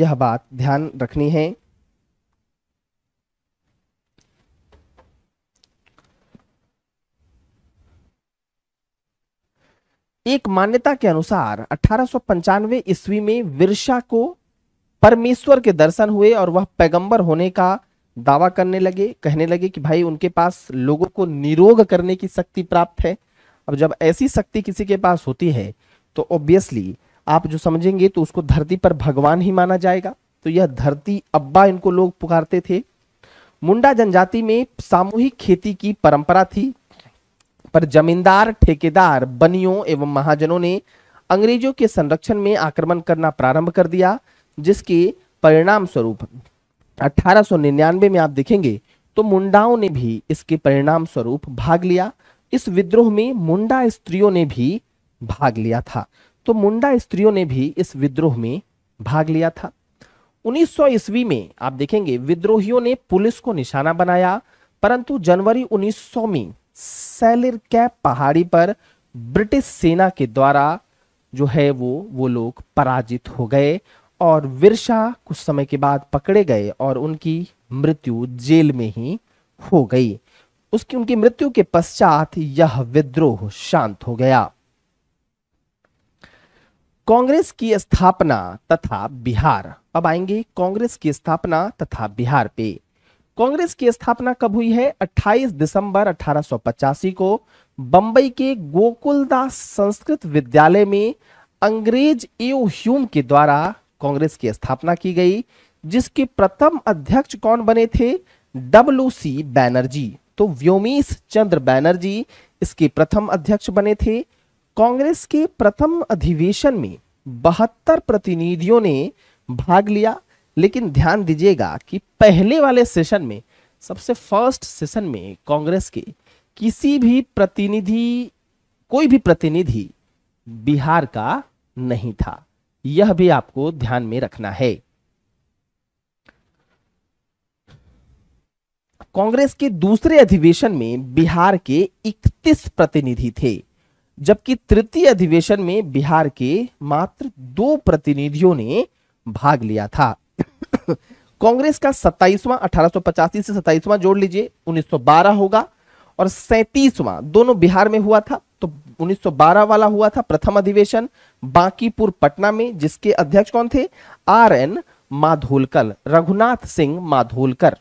यह बात ध्यान रखनी है एक मान्यता के अनुसार अठारह ईस्वी में विरसा को परमेश्वर के दर्शन हुए और वह पैगंबर होने का दावा करने लगे कहने लगे कि भाई उनके पास लोगों को निरोग करने की शक्ति प्राप्त है अब जब ऐसी शक्ति किसी के पास होती है तो ऑब्वियसली आप जो समझेंगे तो उसको धरती पर भगवान ही माना जाएगा तो यह धरती अब्बा इनको लोग पुकारते थे मुंडा जनजाति में सामूहिक खेती की परंपरा थी पर जमींदार ठेकेदार बनियों एवं महाजनों ने अंग्रेजों के संरक्षण में आक्रमण करना प्रारंभ कर दिया जिसके परिणाम स्वरूप 1899 में आप देखेंगे तो मुंडाओं ने भी इसके परिणाम स्वरूप भाग लिया इस विद्रोह में मुंडा स्त्रियों ने भी भाग लिया था तो मुंडा स्त्रियों ने भी इस विद्रोह में भाग लिया था 1900 ईस्वी में आप देखेंगे विद्रोहियों ने पुलिस को निशाना बनाया परंतु जनवरी 1900 में सैलिर कैप पहाड़ी पर ब्रिटिश सेना के द्वारा जो है वो वो लोग पराजित हो गए और विरसा कुछ समय के बाद पकड़े गए और उनकी मृत्यु जेल में ही हो गई उसकी उनकी मृत्यु के पश्चात यह विद्रोह शांत हो गया कांग्रेस की स्थापना तथा बिहार अब आएंगे कांग्रेस की स्थापना तथा बिहार पे कांग्रेस की स्थापना कब हुई है 28 दिसंबर अठारह को बंबई के गोकुलदास संस्कृत विद्यालय में अंग्रेज एव ह्यूम के द्वारा कांग्रेस की स्थापना की गई जिसके प्रथम अध्यक्ष कौन बने थे डब्ल्यू सी बैनर्जी तो व्योमेश चंद्र बैनर्जी इसके प्रथम अध्यक्ष बने थे कांग्रेस के प्रथम अधिवेशन में बहत्तर प्रतिनिधियों ने भाग लिया लेकिन ध्यान दीजिएगा कि पहले वाले सेशन में सबसे फर्स्ट सेशन में कांग्रेस के किसी भी प्रतिनिधि कोई भी प्रतिनिधि बिहार का नहीं था यह भी आपको ध्यान में रखना है कांग्रेस के दूसरे अधिवेशन में बिहार के 31 प्रतिनिधि थे जबकि तृतीय अधिवेशन में बिहार के मात्र दो प्रतिनिधियों ने भाग लिया था (coughs) कांग्रेस का 27वां 1885 से 27वां जोड़ लीजिए 1912 होगा और सैतीसवां दोनों बिहार में हुआ था तो 1912 वाला हुआ था प्रथम अधिवेशन बांकीपुर पटना में जिसके अध्यक्ष कौन थे आर एन माधोलकर रघुनाथ सिंह माधोलकर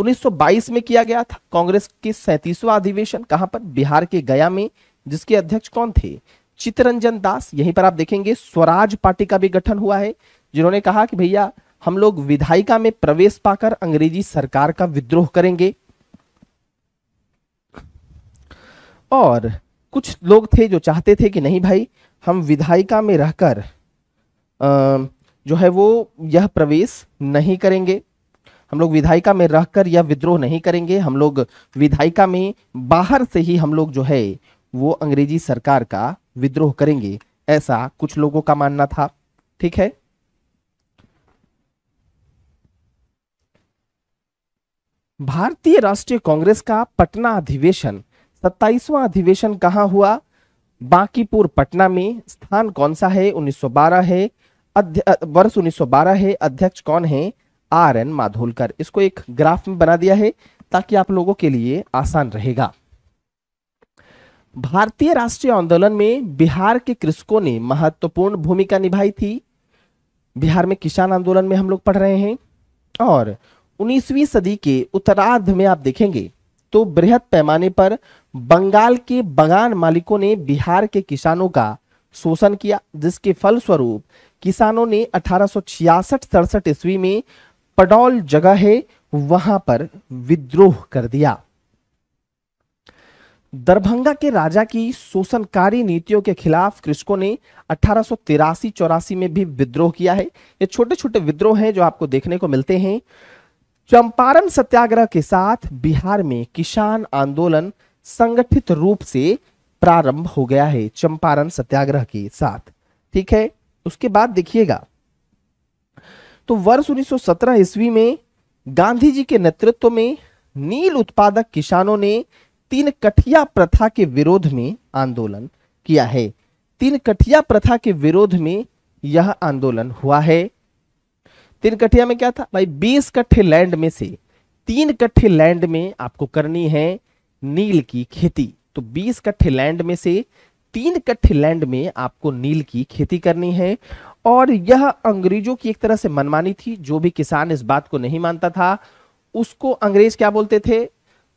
1922 में किया गया था कांग्रेस के सैतीसवा अधिवेशन कहां पर बिहार के गया में जिसके अध्यक्ष कौन थे चितरंजन दास यहीं पर आप देखेंगे स्वराज पार्टी का भी गठन हुआ है जिन्होंने कहा कि भैया हम लोग विधायिका में प्रवेश पाकर अंग्रेजी सरकार का विद्रोह करेंगे और कुछ लोग थे जो चाहते थे कि नहीं भाई हम विधायिका में रहकर जो है वो यह प्रवेश नहीं करेंगे हम लोग विधायिका में रहकर यह विद्रोह नहीं करेंगे हम लोग विधायिका में बाहर से ही हम लोग जो है वो अंग्रेजी सरकार का विद्रोह करेंगे ऐसा कुछ लोगों का मानना था ठीक है भारतीय राष्ट्रीय कांग्रेस का पटना अधिवेशन सत्ताईसवां अधिवेशन कहां हुआ बांकीपुर पटना में स्थान कौन सा है 1912 है वर्ष 1912 है अध्यक्ष कौन है आर एन माधोलकर इसको एक ग्राफ में बना दिया है ताकि आप लोगों के लिए आसान रहेगा भारतीय राष्ट्रीय आंदोलन में बिहार के कृषकों ने महत्वपूर्ण भूमिका निभाई थी बिहार में किसान आंदोलन में हम लोग पढ़ रहे हैं और 19वीं सदी के उत्तरार्ध में आप देखेंगे तो बृहद पैमाने पर बंगाल के बगान मालिकों ने बिहार के किसानों का शोषण किया जिसके फलस्वरूप किसानों ने अठारह सौ छियासठ ईस्वी में पडौल जगह है वहां पर विद्रोह कर दिया दरभंगा के राजा की शोषणकारी नीतियों के खिलाफ कृषकों ने अठारह सौ चौरासी में भी विद्रोह किया है ये छोटे छोटे विद्रोह हैं जो आपको देखने को मिलते हैं चंपारण सत्याग्रह के साथ बिहार में किसान आंदोलन संगठित रूप से प्रारंभ हो गया है चंपारण सत्याग्रह के साथ ठीक है उसके बाद देखिएगा तो वर्ष 1917 ईस्वी में गांधी जी के नेतृत्व में नील उत्पादक किसानों ने तीन कठिया प्रथा के विरोध में आंदोलन किया है तीन कठिया प्रथा के विरोध में यह आंदोलन हुआ है तीन कठिया में क्या था भाई बीस कट्ठे लैंड में से तीन कट्ठे लैंड में आपको करनी है नील की खेती तो 20 कट्ठे लैंड में से तीन कट्ठे लैंड में आपको नील की खेती करनी है और यह अंग्रेजों की एक तरह से मनमानी थी जो भी किसान इस बात को नहीं मानता था उसको अंग्रेज क्या बोलते थे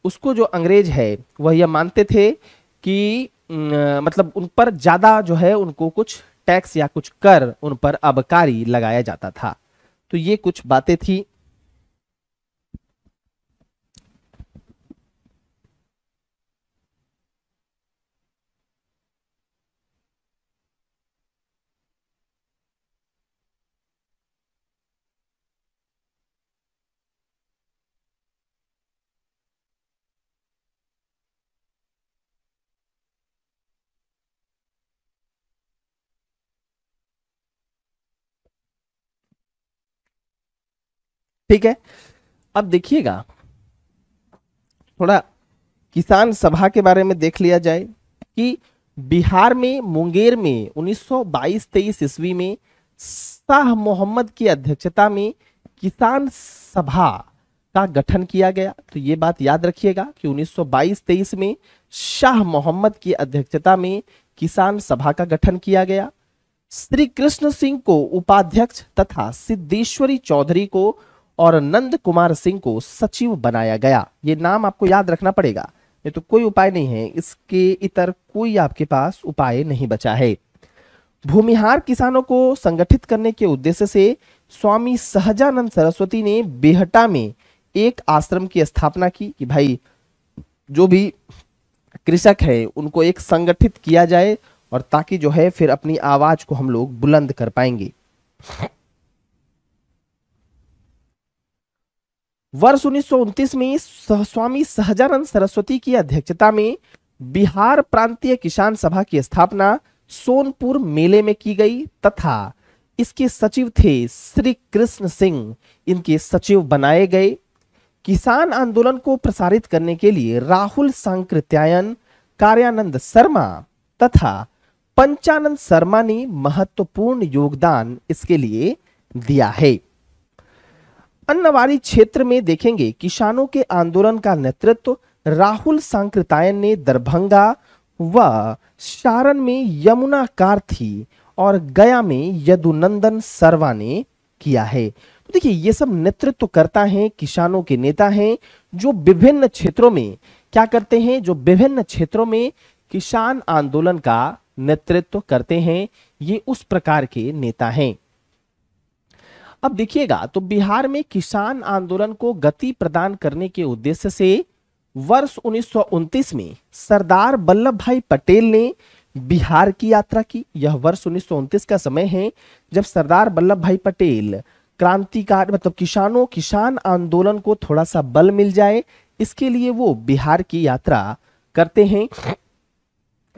उसको जो अंग्रेज है वह यह मानते थे कि न, मतलब उन पर ज़्यादा जो है उनको कुछ टैक्स या कुछ कर उन पर अबकारी लगाया जाता था तो ये कुछ बातें थी ठीक है अब देखिएगा थोड़ा किसान सभा के बारे में देख लिया जाए कि बिहार में मुंगेर में 1922-23 ईस्वी में शाह मोहम्मद की अध्यक्षता में किसान सभा का गठन किया गया तो ये बात याद रखिएगा कि 1922-23 में शाह मोहम्मद की अध्यक्षता में किसान सभा का गठन किया गया श्री कृष्ण सिंह को उपाध्यक्ष तथा सिद्धेश्वरी चौधरी को और नंद कुमार सिंह को सचिव बनाया गया ये नाम आपको याद रखना पड़ेगा ये तो कोई उपाय नहीं है इसके इतर कोई आपके पास उपाय नहीं बचा है भूमिहार किसानों को संगठित करने के उद्देश्य से स्वामी सहजानंद सरस्वती ने बेहटा में एक आश्रम की स्थापना की कि भाई जो भी कृषक है उनको एक संगठित किया जाए और ताकि जो है फिर अपनी आवाज को हम लोग बुलंद कर पाएंगे वर्ष उन्नीस में स्वामी सहजानंद सरस्वती की अध्यक्षता में बिहार प्रांतीय किसान सभा की स्थापना सोनपुर मेले में की गई तथा इसके सचिव थे श्री कृष्ण सिंह इनके सचिव बनाए गए किसान आंदोलन को प्रसारित करने के लिए राहुल सांकृत्यायन कार्यानंद शर्मा तथा पंचानंद शर्मा ने महत्वपूर्ण योगदान इसके लिए दिया है अन्नवारी क्षेत्र में देखेंगे किसानों के आंदोलन का नेतृत्व राहुल सांकृतायन ने दरभंगा व सारण में यमुना कार्थी और गया में यदुनंदन सर्वा ने किया है तो देखिए ये सब नेतृत्व करता है किसानों के नेता हैं जो विभिन्न क्षेत्रों में क्या करते हैं जो विभिन्न क्षेत्रों में किसान आंदोलन का नेतृत्व करते हैं ये उस प्रकार के नेता हैं अब देखिएगा तो बिहार में किसान आंदोलन को गति प्रदान करने के उद्देश्य से वर्ष उन्नीस में सरदार वल्लभ भाई पटेल ने बिहार की यात्रा की यह वर्ष उन्नीस का समय है जब सरदार वल्लभ भाई पटेल क्रांतिकार मतलब किसानों किसान आंदोलन को थोड़ा सा बल मिल जाए इसके लिए वो बिहार की यात्रा करते हैं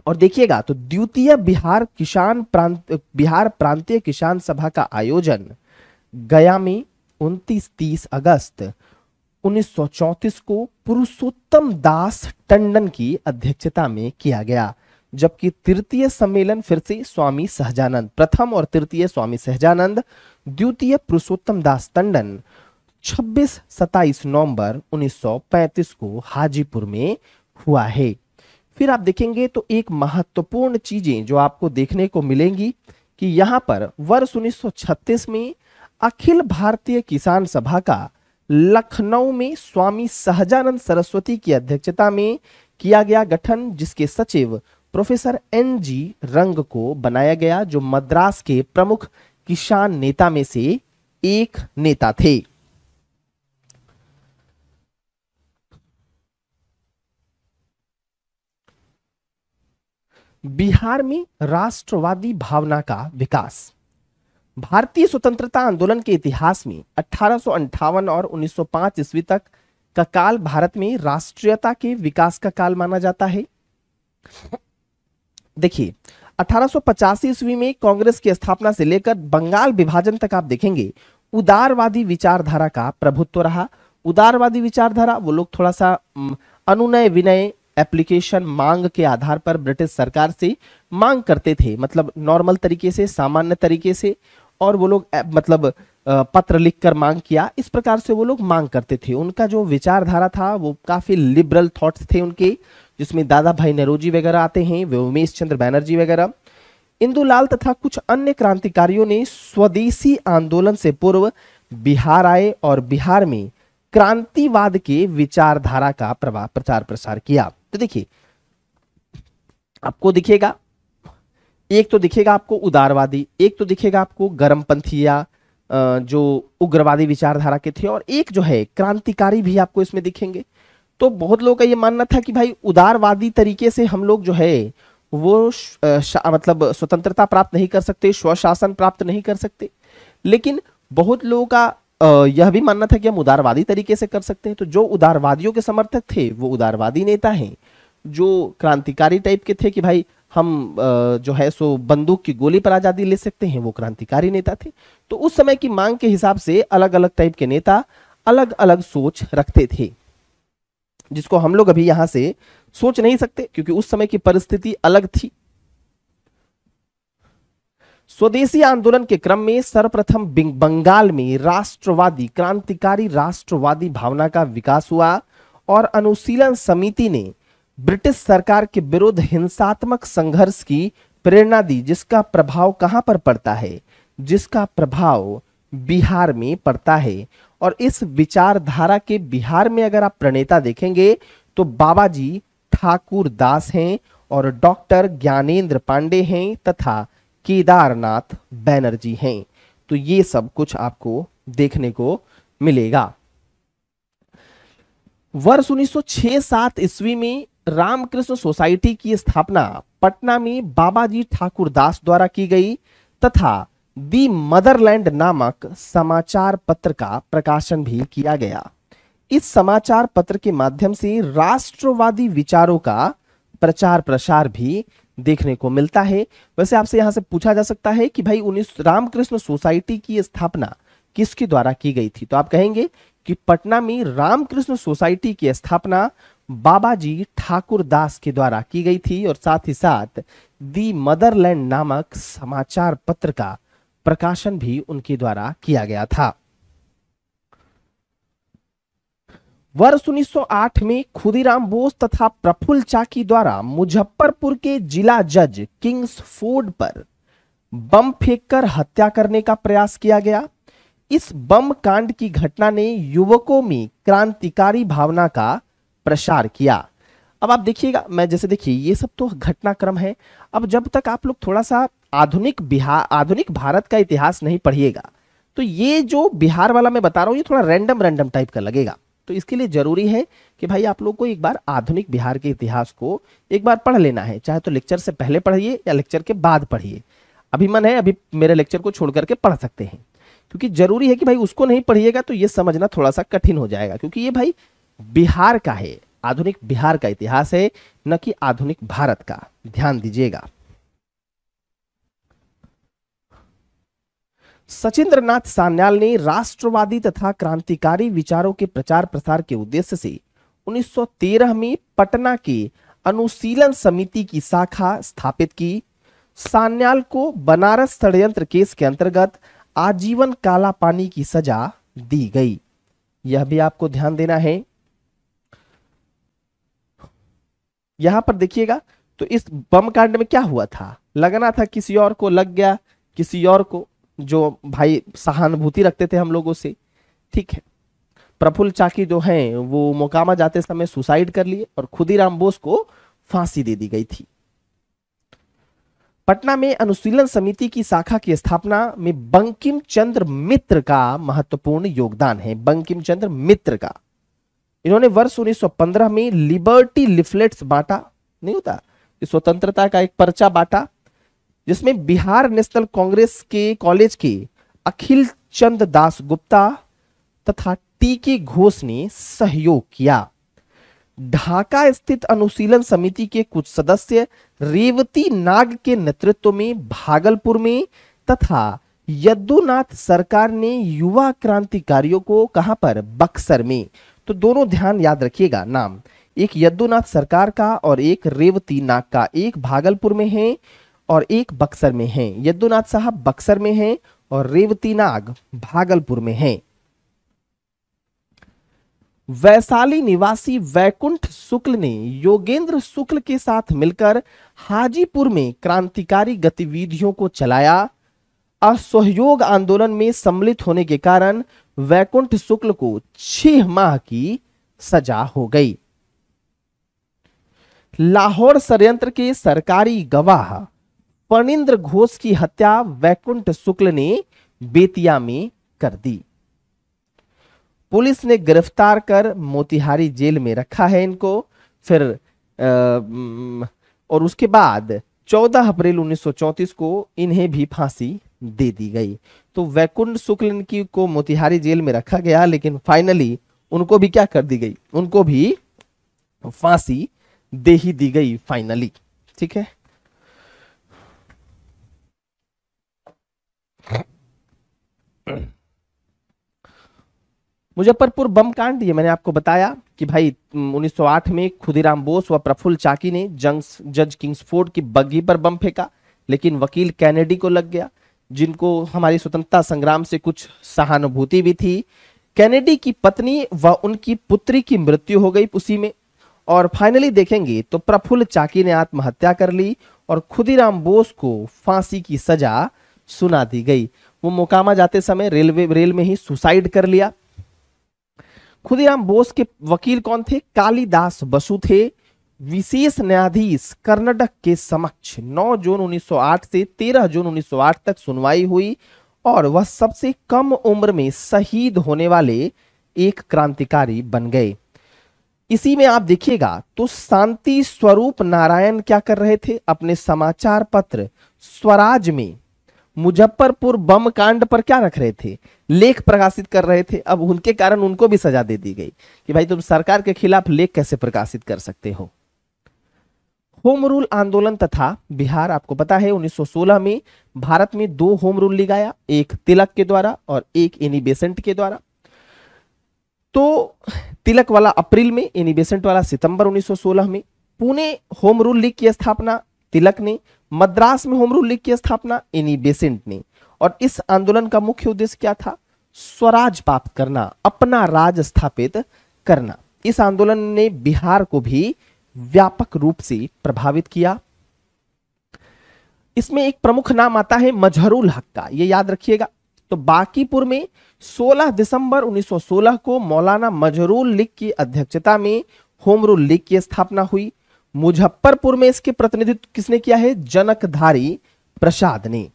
और देखिएगा तो द्वितीय बिहार किसान प्रांत बिहार प्रांतीय किसान सभा का आयोजन गया में 29-30 अगस्त 1934 को पुरुषोत्तम दास टंडन की अध्यक्षता में किया गया जबकि तृतीय सम्मेलन फिर से स्वामी सहजानंद प्रथम और तृतीय स्वामी सहजानंद द्वितीय पुरुषोत्तम दास टंडन 26 27 नवंबर 1935 को हाजीपुर में हुआ है फिर आप देखेंगे तो एक महत्वपूर्ण चीजें जो आपको देखने को मिलेंगी कि यहां पर वर्ष 1936 में अखिल भारतीय किसान सभा का लखनऊ में स्वामी सहजानंद सरस्वती की अध्यक्षता में किया गया गठन जिसके सचिव प्रोफेसर एन जी रंग को बनाया गया जो मद्रास के प्रमुख किसान नेता में से एक नेता थे बिहार में राष्ट्रवादी भावना का विकास भारतीय स्वतंत्रता आंदोलन के इतिहास में अठारह और 1905 ईस्वी तक का काल भारत में राष्ट्रीयता के विकास का काल माना जाता है देखिए अठारह ईस्वी में कांग्रेस की स्थापना से लेकर बंगाल विभाजन तक आप देखेंगे उदारवादी विचारधारा का प्रभुत्व रहा उदारवादी विचारधारा वो लोग थोड़ा सा अनुनय विनय एप्लीकेशन मांग के आधार पर ब्रिटिश सरकार से मांग करते थे मतलब नॉर्मल तरीके से सामान्य तरीके से और वो लोग मतलब पत्र लिखकर मांग किया इस प्रकार से वो लोग मांग करते थे उनका जो विचारधारा था वो काफ़ी लिबरल थॉट्स थे उनके जिसमें दादा भाई नेहरूजी वगैरह आते हैं वे उमेश चंद्र बैनर्जी वगैरह इंदुलाल तथा कुछ अन्य क्रांतिकारियों ने स्वदेशी आंदोलन से पूर्व बिहार आए और बिहार में क्रांतिवाद के विचारधारा का प्रभाव प्रचार प्रसार किया तो देखिए आपको दिखेगा एक तो दिखेगा आपको उदारवादी एक तो दिखेगा आपको गर्म या जो उग्रवादी विचारधारा के थे और एक जो है क्रांतिकारी भी आपको इसमें दिखेंगे तो बहुत लोगों का ये मानना था कि भाई उदारवादी तरीके से हम लोग जो है वो मतलब स्वतंत्रता प्राप्त नहीं कर सकते स्वशासन प्राप्त नहीं कर सकते लेकिन बहुत लोगों का यह भी मानना था कि हम उदारवादी तरीके से कर सकते हैं तो जो उदारवादियों के समर्थक थे वो उदारवादी नेता हैं जो क्रांतिकारी टाइप के थे कि भाई हम जो है सो बंदूक की गोली पर आज़ादी ले सकते हैं वो क्रांतिकारी नेता थे तो उस समय की मांग के हिसाब से अलग अलग टाइप के नेता अलग अलग सोच रखते थे जिसको हम लोग अभी यहां से सोच नहीं सकते क्योंकि उस समय की परिस्थिति अलग थी स्वदेशी आंदोलन के क्रम में सर्वप्रथम बंगाल में राष्ट्रवादी क्रांतिकारी राष्ट्रवादी भावना का विकास हुआ और अनुशीलन समिति ने ब्रिटिश सरकार के विरुद्ध हिंसात्मक संघर्ष की प्रेरणा दी जिसका प्रभाव कहां पर पड़ता है जिसका प्रभाव बिहार में पड़ता है और इस विचारधारा के बिहार में अगर आप प्रणेता देखेंगे तो बाबा जी ठाकुर दास हैं और डॉक्टर ज्ञानेंद्र पांडे हैं तथा केदारनाथ बैनर्जी हैं तो ये सब कुछ आपको देखने को मिलेगा वर्ष 1906-7 ईस्वी में रामकृष्ण सोसाइटी की स्थापना पटना में बाबा जी ठाकुर दास द्वारा की गई तथा दी मदरलैंड नामक समाचार पत्र का प्रकाशन भी किया गया इस समाचार पत्र के माध्यम से राष्ट्रवादी विचारों का प्रचार प्रसार भी देखने को मिलता है वैसे आपसे यहां से पूछा जा सकता है कि भाई उन्नीस रामकृष्ण सोसाइटी की स्थापना किसके द्वारा की गई थी तो आप कहेंगे कि पटना में रामकृष्ण सोसाइटी की स्थापना बाबा जी ठाकुर दास के द्वारा की गई थी और साथ ही साथ दी मदरलैंड नामक समाचार पत्र का प्रकाशन भी उनके द्वारा किया गया था वर्ष 1908 में खुदीराम बोस तथा प्रफुल्ल चाकी द्वारा मुजफ्फरपुर के जिला जज किंग्स फोर्ड पर बम फेंककर हत्या करने का प्रयास किया गया इस बम कांड की घटना ने युवकों में क्रांतिकारी भावना का प्रसार किया अब आप देखिएगा मैं जैसे देखिए ये सब तो घटनाक्रम है अब जब तक आप लोग थोड़ा सा आधुनिक बिहार आधुनिक भारत का इतिहास नहीं पढ़िएगा तो ये जो बिहार वाला मैं बता रहा हूँ ये थोड़ा रैंडम रैंडम टाइप का लगेगा तो इसके लिए ज़रूरी है कि भाई आप लोग को एक बार आधुनिक बिहार के इतिहास को एक बार पढ़ लेना है चाहे तो लेक्चर से पहले पढ़िए या लेक्चर के बाद पढ़िए अभी मन है अभी मेरे लेक्चर को छोड़ करके पढ़ सकते हैं क्योंकि जरूरी है कि भाई उसको नहीं पढ़िएगा तो ये समझना थोड़ा सा कठिन हो जाएगा क्योंकि ये भाई बिहार का है आधुनिक बिहार का इतिहास है न कि आधुनिक भारत का ध्यान दीजिएगा सचिंद्र नाथ सान्याल ने राष्ट्रवादी तथा क्रांतिकारी विचारों के प्रचार प्रसार के उद्देश्य से 1913 में पटना की अनुशीलन समिति की शाखा स्थापित की सान्याल को बनारस षडयंत्र केस के अंतर्गत आजीवन काला पानी की सजा दी गई यह भी आपको ध्यान देना है यहां पर देखिएगा तो इस बम कांड में क्या हुआ था लगना था किसी और को लग गया किसी और को जो भाई सहानुभूति रखते थे हम लोगों से ठीक है प्रफुल्ल चाकी जो हैं वो मोकामा जाते समय सुसाइड कर लिए और खुदीराम बोस को फांसी दे दी गई थी पटना में अनुशीलन समिति की शाखा की स्थापना में बंकिम चंद्र मित्र का महत्वपूर्ण योगदान है बंकिम चंद्र मित्र का इन्होंने वर्ष 1915 में लिबर्टी लिफलेट्स बांटा नहीं होता स्वतंत्रता का एक पर्चा बांटा जिसमें बिहार नेशनल कांग्रेस के कॉलेज के अखिल चंद दास गुप्ता तथा टी के घोष ने सहयोग किया ढाका स्थित अनुशीलन समिति के कुछ सदस्य रेवती नाग के नेतृत्व में भागलपुर में तथा यदुनाथ सरकार ने युवा क्रांतिकारियों को कहां पर बक्सर में तो दोनों ध्यान याद रखिएगा नाम एक यद्दुनाथ सरकार का और एक रेवती नाग का एक भागलपुर में है और एक बक्सर में है यद्दुनाथ साहब बक्सर में है और रेवती नाग भागलपुर में है वैशाली निवासी वैकुंठ शुक्ल ने योगेंद्र शुक्ल के साथ मिलकर हाजीपुर में क्रांतिकारी गतिविधियों को चलाया असहयोग आंदोलन में सम्मिलित होने के कारण वैकुंठ शुक्ल को छह माह की सजा हो गई लाहौर षडयंत्र के सरकारी गवाह फणिंद्र घोष की हत्या वैकुंठ शुक्ल ने बेतिया में कर दी पुलिस ने गिरफ्तार कर मोतिहारी जेल में रखा है इनको फिर आ, और उसके बाद 14 अप्रैल 1934 को इन्हें भी फांसी दे दी गई तो वैकुंठ शुक्ल की को मोतिहारी जेल में रखा गया लेकिन फाइनली उनको भी क्या कर दी गई उनको भी फांसी दे ही दी गई फाइनली ठीक है मुजफ्फरपुर बम कांड ये मैंने आपको बताया कि भाई 1908 में खुदीराम बोस व प्रफुल्ल चाकी ने जंग जज किंग्सफोर्ड की बग्घी पर बम फेंका लेकिन वकील कैनेडी को लग गया जिनको हमारी स्वतंत्रता संग्राम से कुछ सहानुभूति भी थी कैनेडी की पत्नी व उनकी पुत्री की मृत्यु हो गई उसी में और फाइनली देखेंगे तो प्रफुल्ल चाकी ने आत्महत्या कर ली और खुदीराम बोस को फांसी की सजा सुना दी गई वो मोकामा जाते समय रेलवे रेल में ही सुसाइड कर लिया खुदीराम बोस के वकील कौन थे कालीदास बसु थे विशेष न्यायाधीश कर्नाटक के समक्ष 9 जून 1908 से 13 जून 1908 तक सुनवाई हुई और वह सबसे कम उम्र में शहीद होने वाले एक क्रांतिकारी बन गए इसी में आप देखिएगा तो शांति स्वरूप नारायण क्या कर रहे थे अपने समाचार पत्र स्वराज में मुजफ्फरपुर बम कांड पर क्या रख रहे थे लेख प्रकाशित कर रहे थे अब उनके कारण उनको भी सजा दे दी गई कि भाई तुम सरकार के खिलाफ लेख कैसे प्रकाशित कर सकते हो होम रूल आंदोलन तथा बिहार आपको पता है 1916 में भारत में दो होम रूल लिगाया एक तिलक के द्वारा और एक एनी बेसेंट के द्वारा तो तिलक वाला अप्रैल में एनी बेसेंट वाला सितंबर 1916 में पुणे होम रूल लीग की स्थापना तिलक ने मद्रास में होम रूल लीग की स्थापना एनी बेसेंट ने और इस आंदोलन का मुख्य उद्देश्य क्या था स्वराज प्राप्त करना अपना राज स्थापित करना इस आंदोलन ने बिहार को भी व्यापक रूप से प्रभावित किया इसमें एक प्रमुख नाम आता है मजहरुल हक का यह याद रखिएगा तो बाकीपुर में 16 दिसंबर 1916 को मौलाना मजहरुल लीग की अध्यक्षता में होमरुल लीग की स्थापना हुई मुजफ्फरपुर में इसके प्रतिनिधित्व किसने किया है जनकधारी प्रसाद ने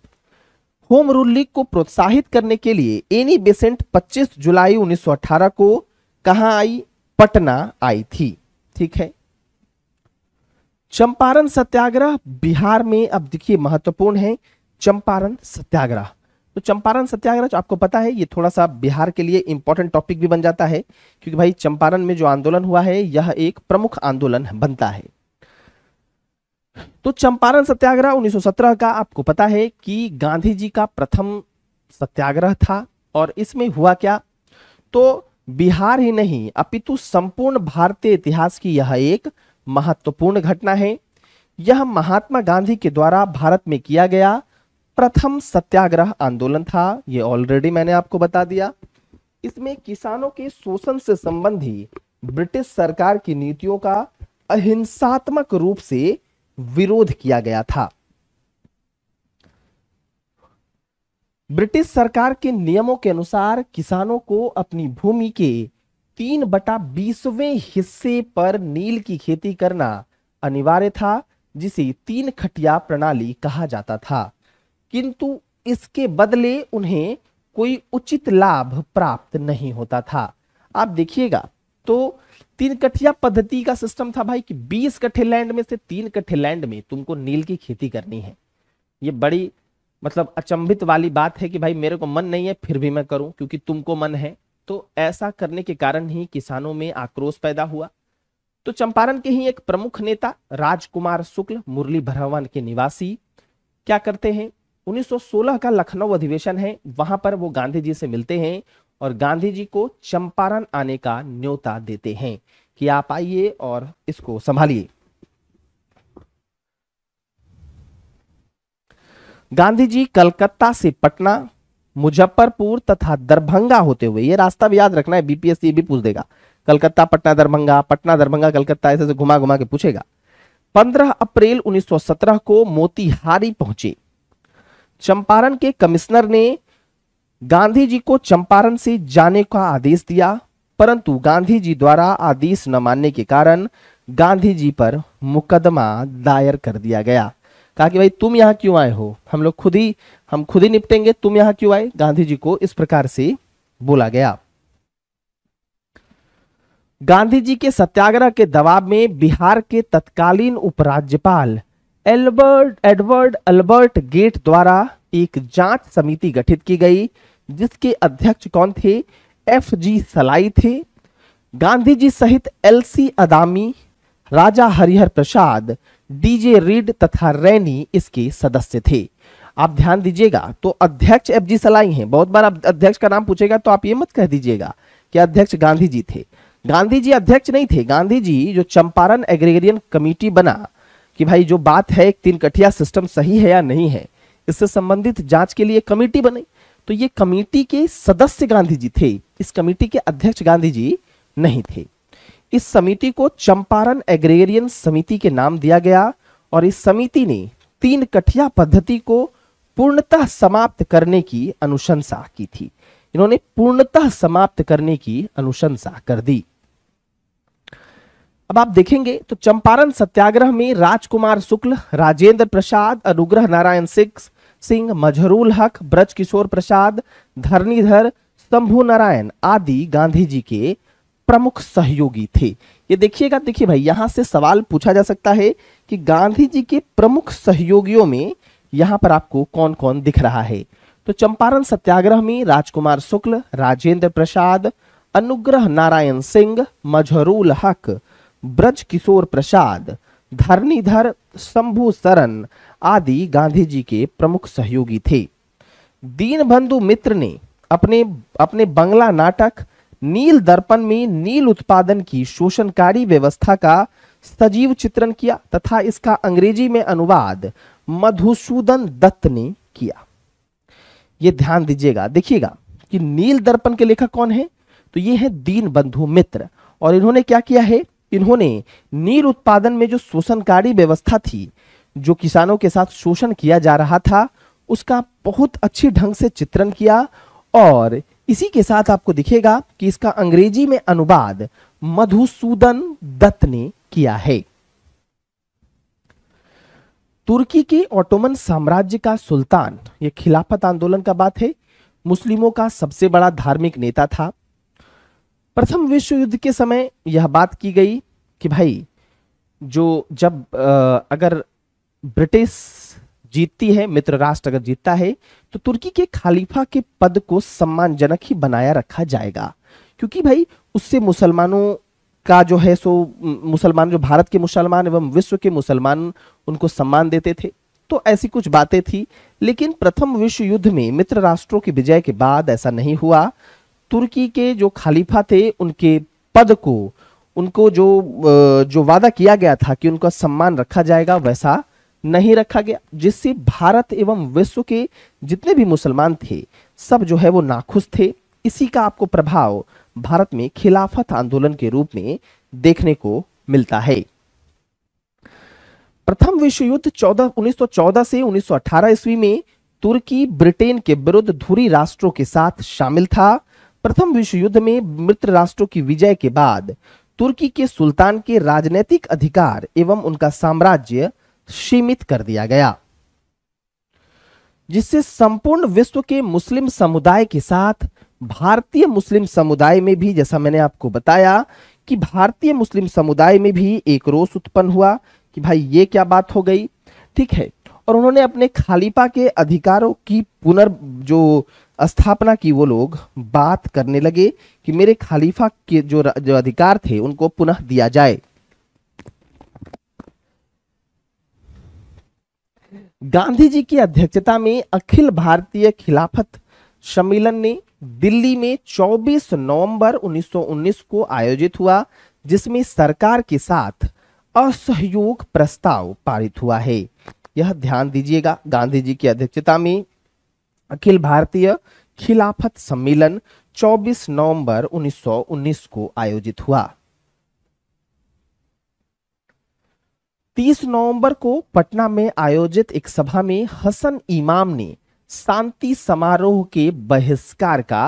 होम रूल लीग को प्रोत्साहित करने के लिए एनी बेसेंट 25 जुलाई 1918 को कहां आई पटना आई थी ठीक है चंपारण सत्याग्रह बिहार में अब देखिए महत्वपूर्ण है चंपारण सत्याग्रह तो चंपारण सत्याग्रह जो आपको पता है ये थोड़ा सा बिहार के लिए इंपॉर्टेंट टॉपिक भी बन जाता है क्योंकि भाई चंपारण में जो आंदोलन हुआ है यह एक प्रमुख आंदोलन बनता है तो चंपारण सत्याग्रह 1917 का आपको पता है कि गांधी जी का प्रथम सत्याग्रह था और इसमें हुआ क्या तो बिहार ही नहीं अपितु संपूर्ण भारतीय इतिहास की यह एक महत्वपूर्ण घटना है यह महात्मा गांधी के द्वारा भारत में किया गया प्रथम सत्याग्रह आंदोलन था यह ऑलरेडी मैंने आपको बता दिया इसमें किसानों के शोषण से संबंधी ब्रिटिश सरकार की नीतियों का अहिंसात्मक रूप से विरोध किया गया था ब्रिटिश सरकार के नियमों के अनुसार किसानों को अपनी भूमि के तीन बटा बीसवें हिस्से पर नील की खेती करना अनिवार्य था जिसे तीन खटिया प्रणाली कहा जाता था किंतु इसके बदले उन्हें कोई उचित लाभ प्राप्त नहीं होता था आप देखिएगा तो तीन कठिया पद्धति का सिस्टम था भाई कि 20 कट्ठे लैंड में से तीन कट्ठे लैंड में तुमको नील की खेती करनी है ये बड़ी मतलब अचंभित वाली बात है कि भाई मेरे को मन नहीं है फिर भी मैं करूं क्योंकि तुमको मन है तो ऐसा करने के कारण ही किसानों में आक्रोश पैदा हुआ तो चंपारण के ही एक प्रमुख नेता राजकुमार शुक्ल मुरली भरवन के निवासी क्या करते हैं 1916 का लखनऊ अधिवेशन है वहां पर वो गांधी जी से मिलते हैं और गांधी जी को चंपारण आने का न्योता देते हैं कि आप आइए और इसको संभालिए गांधी जी कलकत्ता से पटना मुजफ्फरपुर तथा दरभंगा होते हुए ये रास्ता भी याद रखना है बीपीएससी भी पूछ देगा कलकत्ता पटना दरभंगा पटना दरभंगा कलकत्ता ऐसे से घुमा घुमा के पूछेगा 15 अप्रैल 1917 को मोतिहारी पहुंचे चंपारण के कमिश्नर ने गांधी जी को चंपारण से जाने का आदेश दिया परंतु गांधी जी द्वारा आदेश न मानने के कारण गांधी जी पर मुकदमा दायर कर दिया गया कहा कि भाई तुम यहाँ क्यों आए हो हम लोग खुद ही हम खुद ही निपटेंगे तुम यहाँ क्यों आए गांधी जी को इस प्रकार से बोला गया गांधी जी के सत्याग्रह के दबाव में बिहार के तत्कालीन उपराज्यपाल एल्बर्ट एडवर्ड अल्बर्ट गेट द्वारा एक जांच समिति गठित की गई जिसके अध्यक्ष कौन थे एफ जी सलाई थे गांधी जी सहित L C Adami Raja Harihar Prasad D J Reid तथा रैनी इसके सदस्य थे आप ध्यान दीजिएगा तो अध्यक्ष एफ जी सलाई हैं बहुत बार आप अध्यक्ष का नाम पूछेगा तो आप ये मत कह दीजिएगा कि अध्यक्ष गांधी जी थे गांधी जी अध्यक्ष नहीं थे गांधी जी जो चंपारण एग्रेरियन कमेटी बना कि भाई जो बात है एक तीन कठिया सिस्टम सही है या नहीं है इससे संबंधित जांच के लिए कमेटी बनी तो ये कमेटी के सदस्य गांधी जी थे इस कमेटी के अध्यक्ष गांधी जी नहीं थे इस समिति को चंपारण एग्रेरियन समिति के नाम दिया गया और इस समिति ने तीन कठिया पद्धति को पूर्णतः समाप्त करने की अनुशंसा की थी इन्होंने पूर्णतः समाप्त करने की अनुशंसा कर दी अब आप देखेंगे तो चंपारण सत्याग्रह में राजकुमार शुक्ल राजेंद्र प्रसाद अनुग्रह नारायण सिंह सिंह मजहरूल हक ब्रज किशोर प्रसाद धरणीधर शंभु नारायण आदि गांधी जी के प्रमुख सहयोगी थे ये देखिएगा देखिए भाई यहाँ से सवाल पूछा जा सकता है कि गांधी जी के प्रमुख सहयोगियों में यहां पर आपको कौन कौन दिख रहा है तो चंपारण सत्याग्रह में राजकुमार शुक्ल राजेंद्र प्रसाद अनुग्रह नारायण सिंह मजहरूल हक ब्रज किशोर प्रसाद धरणीधर शंभु सरन आदि गांधी जी के प्रमुख सहयोगी थे दीनबंधु मित्र ने अपने अपने बंगला नाटक नील दर्पण में नील उत्पादन की शोषणकारी व्यवस्था का सजीव चित्रण किया तथा इसका अंग्रेजी में अनुवाद मधुसूदन दत्त ने किया ये ध्यान दीजिएगा देखिएगा कि नील दर्पण के लेखक कौन है तो ये है दीन बंधु मित्र और इन्होंने क्या किया है इन्होंने नील उत्पादन में जो शोषणकारी व्यवस्था थी जो किसानों के साथ शोषण किया जा रहा था उसका बहुत अच्छी ढंग से चित्रण किया और इसी के साथ आपको दिखेगा कि इसका अंग्रेजी में अनुवाद मधुसूदन दत्त ने किया है तुर्की के ओटोमन साम्राज्य का सुल्तान ये खिलाफत आंदोलन का बात है मुस्लिमों का सबसे बड़ा धार्मिक नेता था प्रथम विश्व युद्ध के समय यह बात की गई कि भाई जो जब अगर ब्रिटिश जीतती है मित्र राष्ट्र अगर जीतता है तो तुर्की के खालीफा के पद को सम्मानजनक ही बनाया रखा जाएगा क्योंकि भाई उससे मुसलमानों का जो है सो मुसलमान जो भारत के मुसलमान एवं विश्व के मुसलमान उनको सम्मान देते थे तो ऐसी कुछ बातें थी लेकिन प्रथम विश्व युद्ध में मित्र राष्ट्रों की विजय के बाद ऐसा नहीं हुआ तुर्की के जो खालीफा थे उनके पद को उनको जो जो वादा किया गया था कि उनका सम्मान रखा जाएगा वैसा नहीं रखा गया जिससे भारत एवं विश्व के जितने भी मुसलमान थे सब जो है वो नाखुश थे इसी का आपको प्रभाव भारत में खिलाफत आंदोलन के रूप में देखने को मिलता है प्रथम विश्व युद्ध 14 1914 से 1918 ईस्वी में तुर्की ब्रिटेन के विरुद्ध धुरी राष्ट्रों के साथ शामिल था प्रथम विश्व युद्ध में मित्र राष्ट्रों की विजय के बाद तुर्की के सुल्तान के राजनैतिक अधिकार एवं उनका साम्राज्य सीमित कर दिया गया जिससे संपूर्ण विश्व के मुस्लिम समुदाय के साथ भारतीय मुस्लिम समुदाय में भी जैसा मैंने आपको बताया कि भारतीय मुस्लिम समुदाय में भी एक रोष उत्पन्न हुआ कि भाई ये क्या बात हो गई ठीक है और उन्होंने अपने खालिपा के अधिकारों की पुनर् जो स्थापना की वो लोग बात करने लगे कि मेरे खालिफा के जो, जो अधिकार थे उनको पुनः दिया जाए गांधी जी की अध्यक्षता में अखिल भारतीय खिलाफत सम्मेलन ने दिल्ली में 24 नवंबर 1919 को आयोजित हुआ जिसमें सरकार के साथ असहयोग प्रस्ताव पारित हुआ है यह ध्यान दीजिएगा गांधी जी की अध्यक्षता में अखिल भारतीय खिलाफत सम्मेलन 24 नवंबर 1919 को आयोजित हुआ 30 नवंबर को पटना में आयोजित एक सभा में हसन इमाम ने शांति समारोह के बहिष्कार का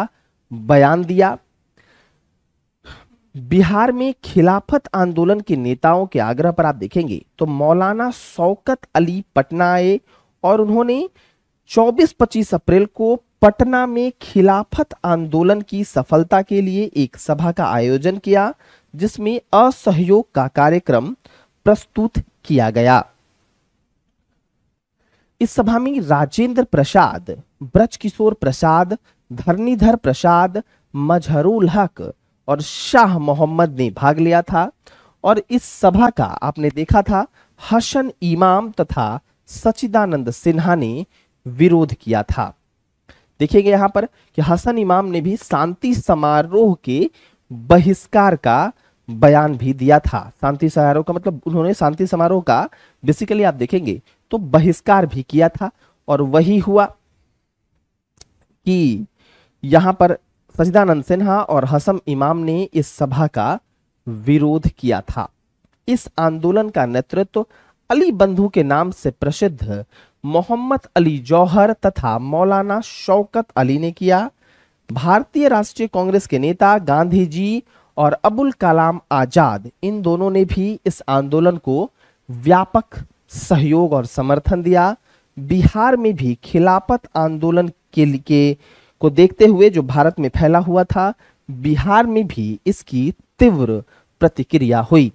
बयान दिया बिहार में खिलाफत आंदोलन के नेताओं के आग्रह पर आप देखेंगे तो मौलाना शौकत अली पटना आए और उन्होंने 24-25 अप्रैल को पटना में खिलाफत आंदोलन की सफलता के लिए एक सभा का आयोजन किया जिसमें असहयोग का कार्यक्रम प्रस्तुत किया गया इस सभा में राजेंद्र प्रसाद ब्रजकिशोर प्रसाद धरनीधर प्रसाद मजहरुल हक और शाह मोहम्मद ने भाग लिया था और इस सभा का आपने देखा था हसन इमाम तथा सचिदानंद सिन्हा ने विरोध किया था देखिएगा यहां पर कि हसन इमाम ने भी शांति समारोह के बहिष्कार का बयान भी दिया था शांति समारोह का मतलब उन्होंने शांति समारोह का बेसिकली आप देखेंगे तो बहिष्कार भी किया था और वही हुआ कि यहां पर सचिदानंद सिन्हा और हसम इमाम ने इस सभा का विरोध किया था इस आंदोलन का नेतृत्व अली बंधु के नाम से प्रसिद्ध मोहम्मद अली जौहर तथा मौलाना शौकत अली ने किया भारतीय राष्ट्रीय कांग्रेस के नेता गांधी जी और अबुल कलाम आज़ाद इन दोनों ने भी इस आंदोलन को व्यापक सहयोग और समर्थन दिया बिहार में भी खिलाफत आंदोलन के के को देखते हुए जो भारत में फैला हुआ था बिहार में भी इसकी तीव्र प्रतिक्रिया हुई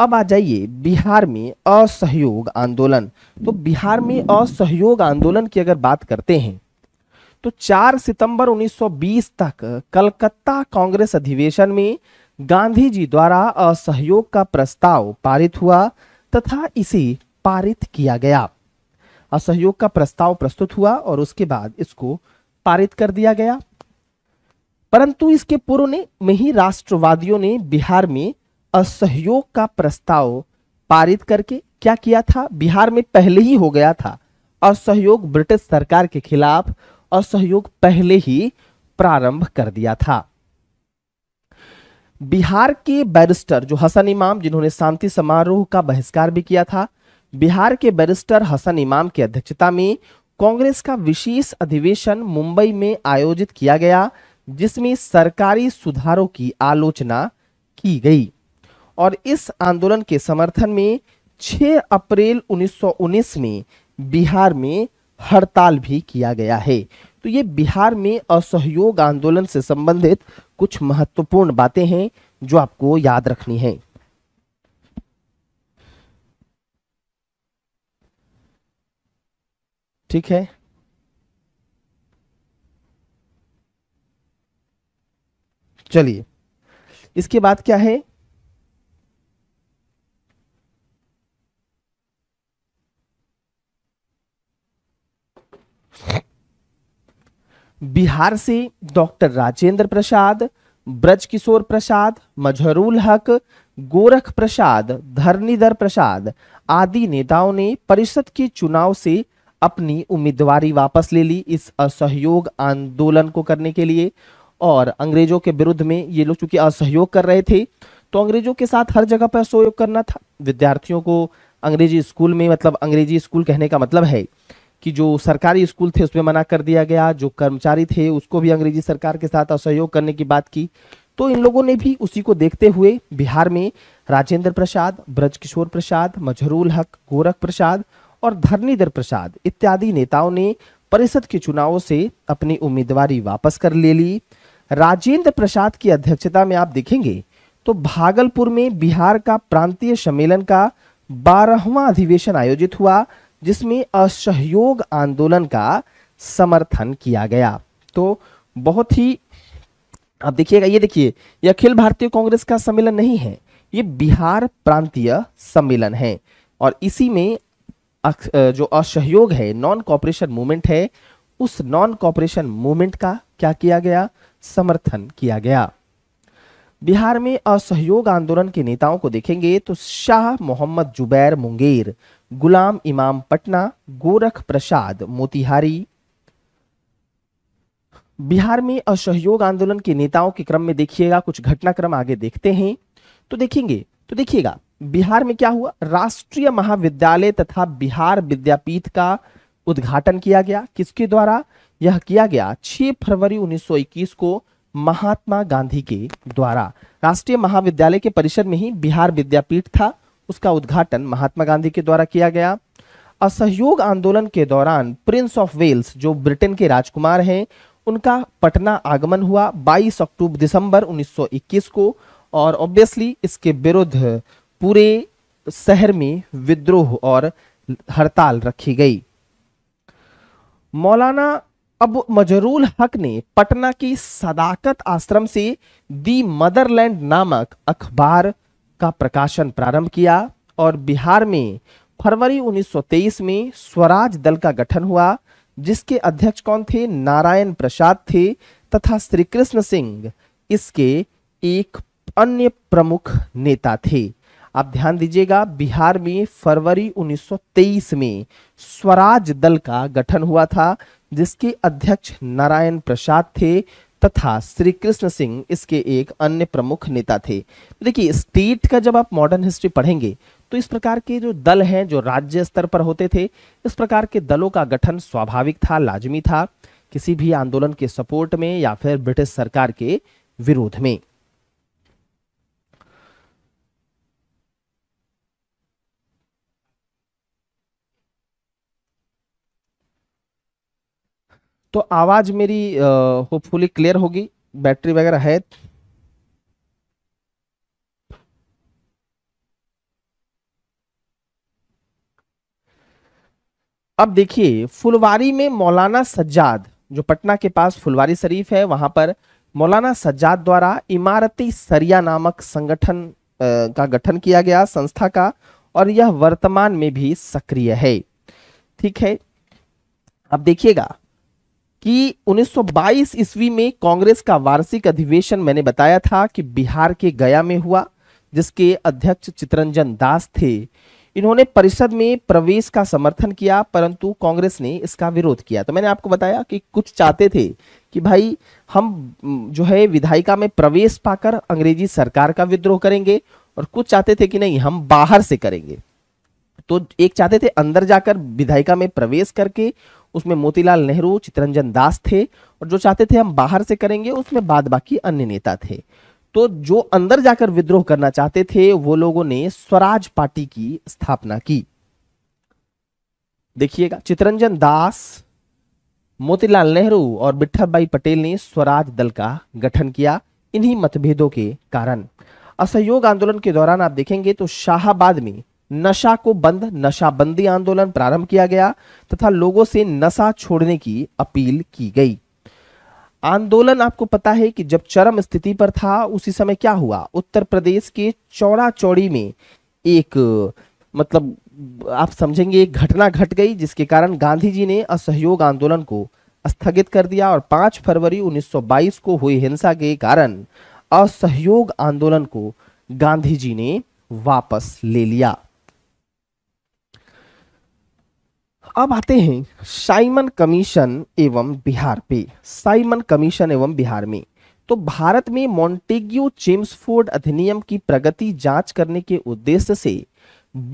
अब आ जाइए बिहार में असहयोग आंदोलन तो बिहार में असहयोग आंदोलन की अगर बात करते हैं तो 4 सितंबर 1920 तक कलकत्ता कांग्रेस अधिवेशन में गांधी जी द्वारा असहयोग का प्रस्ताव पारित हुआ तथा इसे पारित किया गया असहयोग का प्रस्ताव प्रस्तुत हुआ और उसके बाद इसको पारित कर दिया गया परंतु इसके पूर्व में ही राष्ट्रवादियों ने बिहार में असहयोग का प्रस्ताव पारित करके क्या किया था बिहार में पहले ही हो गया था असहयोग ब्रिटिश सरकार के खिलाफ असहयोग पहले ही प्रारंभ कर दिया था बिहार के बैरिस्टर जो हसन इमाम जिन्होंने शांति समारोह का बहिष्कार भी किया था बिहार के बैरिस्टर हसन इमाम की अध्यक्षता में कांग्रेस का विशेष अधिवेशन मुंबई में आयोजित किया गया जिसमें सरकारी सुधारों की आलोचना की गई और इस आंदोलन के समर्थन में 6 अप्रैल 1919 में बिहार में हड़ताल भी किया गया है तो ये बिहार में असहयोग आंदोलन से संबंधित कुछ महत्वपूर्ण बातें हैं जो आपको याद रखनी है ठीक है चलिए इसके बाद क्या है बिहार से डॉक्टर राजेंद्र प्रसाद ब्रजकिशोर प्रसाद मजहरुल हक गोरख प्रसाद धरनीधर प्रसाद आदि नेताओं ने परिषद के चुनाव से अपनी उम्मीदवारी वापस ले ली इस असहयोग आंदोलन को करने के लिए और अंग्रेजों के विरुद्ध में ये लोग चूंकि असहयोग कर रहे थे तो अंग्रेजों के साथ हर जगह पर असहयोग करना था विद्यार्थियों को अंग्रेजी स्कूल में मतलब अंग्रेजी स्कूल कहने का मतलब है कि जो सरकारी स्कूल थे उसमें मना कर दिया गया जो कर्मचारी थे उसको भी अंग्रेजी सरकार के साथ असहयोग करने की बात की तो इन लोगों ने भी उसी को देखते हुए बिहार में राजेंद्र प्रसाद ब्रजकिशोर प्रसाद मजहरूल हक गोरख प्रसाद और धरनीधर प्रसाद इत्यादि नेताओं ने परिषद के चुनावों से अपनी उम्मीदवारी वापस कर ले ली राजेंद्र प्रसाद की अध्यक्षता में आप देखेंगे तो भागलपुर में बिहार का प्रांतीय सम्मेलन का बारहवा अधिवेशन आयोजित हुआ जिसमें असहयोग आंदोलन का समर्थन किया गया तो बहुत ही अब देखिएगा ये देखिए ये अखिल भारतीय कांग्रेस का सम्मेलन नहीं है ये बिहार प्रांतीय सम्मेलन है और इसी में जो असहयोग है नॉन कॉपरेशन मूवमेंट है उस नॉन कॉपरेशन मूवमेंट का क्या किया गया समर्थन किया गया बिहार में असहयोग आंदोलन के नेताओं को देखेंगे तो शाह मोहम्मद जुबैर मुंगेर गुलाम इमाम पटना गोरख प्रसाद मोतिहारी बिहार में असहयोग आंदोलन के नेताओं के क्रम में देखिएगा कुछ घटनाक्रम आगे देखते हैं तो देखेंगे तो देखिएगा बिहार में क्या हुआ राष्ट्रीय महाविद्यालय तथा बिहार विद्यापीठ का उद्घाटन किया गया किसके द्वारा यह किया गया 6 फरवरी 1921 को महात्मा गांधी के द्वारा राष्ट्रीय महाविद्यालय के परिसर में ही बिहार विद्यापीठ था उसका उद्घाटन महात्मा गांधी के द्वारा किया गया असहयोग आंदोलन के दौरान प्रिंस ऑफ वेल्स जो ब्रिटेन के राजकुमार हैं उनका पटना आगमन हुआ 22 अक्टूबर दिसंबर 1921 को और ऑब्वियसली इसके विरुद्ध पूरे शहर में विद्रोह और हड़ताल रखी गई मौलाना अब मजरूल हक ने पटना की सदाकत आश्रम से दी मदरलैंड नामक अखबार का प्रकाशन प्रारंभ किया और बिहार में फरवरी 1923 में स्वराज दल का गठन हुआ जिसके अध्यक्ष कौन थे नारायण प्रसाद थे तथा श्री कृष्ण सिंह इसके एक अन्य प्रमुख नेता थे आप ध्यान दीजिएगा बिहार में फरवरी 1923 में स्वराज दल का गठन हुआ था जिसके अध्यक्ष नारायण प्रसाद थे तथा श्री कृष्ण सिंह इसके एक अन्य प्रमुख नेता थे देखिए स्टेट का जब आप मॉडर्न हिस्ट्री पढ़ेंगे तो इस प्रकार के जो दल हैं जो राज्य स्तर पर होते थे इस प्रकार के दलों का गठन स्वाभाविक था लाजमी था किसी भी आंदोलन के सपोर्ट में या फिर ब्रिटिश सरकार के विरोध में तो आवाज मेरी होपफुली क्लियर होगी बैटरी वगैरह है अब देखिए फुलवारी में मौलाना सज्जाद जो पटना के पास फुलवारी शरीफ है वहां पर मौलाना सज्जाद द्वारा इमारती सरिया नामक संगठन का गठन किया गया संस्था का और यह वर्तमान में भी सक्रिय है ठीक है अब देखिएगा कि 1922 ईस्वी में कांग्रेस का वार्षिक अधिवेशन मैंने बताया था कि बिहार के गया में हुआ जिसके अध्यक्ष चितरंजन दास थे इन्होंने परिषद में प्रवेश का समर्थन किया परंतु कांग्रेस ने इसका विरोध किया तो मैंने आपको बताया कि कुछ चाहते थे कि भाई हम जो है विधायिका में प्रवेश पाकर अंग्रेजी सरकार का विद्रोह करेंगे और कुछ चाहते थे कि नहीं हम बाहर से करेंगे तो एक चाहते थे अंदर जाकर विधायिका में प्रवेश करके उसमें मोतीलाल नेहरू चितरंजन दास थे और जो चाहते थे हम बाहर से करेंगे उसमें बाद बाकी अन्य नेता थे तो जो अंदर जाकर विद्रोह करना चाहते थे वो लोगों ने स्वराज पार्टी की स्थापना की देखिएगा चितरंजन दास मोतीलाल नेहरू और भाई पटेल ने स्वराज दल का गठन किया इन्हीं मतभेदों के कारण असहयोग आंदोलन के दौरान आप देखेंगे तो शाहबाद में नशा को बंद नशाबंदी आंदोलन प्रारंभ किया गया तथा लोगों से नशा छोड़ने की अपील की गई आंदोलन आपको पता है कि जब चरम स्थिति पर था उसी समय क्या हुआ उत्तर प्रदेश के चौड़ा चौड़ी में एक मतलब आप समझेंगे एक घटना घट गट गई जिसके कारण गांधी जी ने असहयोग आंदोलन को स्थगित कर दिया और 5 फरवरी 1922 को हुई हिंसा के कारण असहयोग आंदोलन को गांधी जी ने वापस ले लिया अब आते हैं साइमन कमीशन एवं बिहार पे साइमन कमीशन एवं बिहार में तो भारत में मॉन्टेग्यू चेम्सफोर्ड अधिनियम की प्रगति जांच करने के उद्देश्य से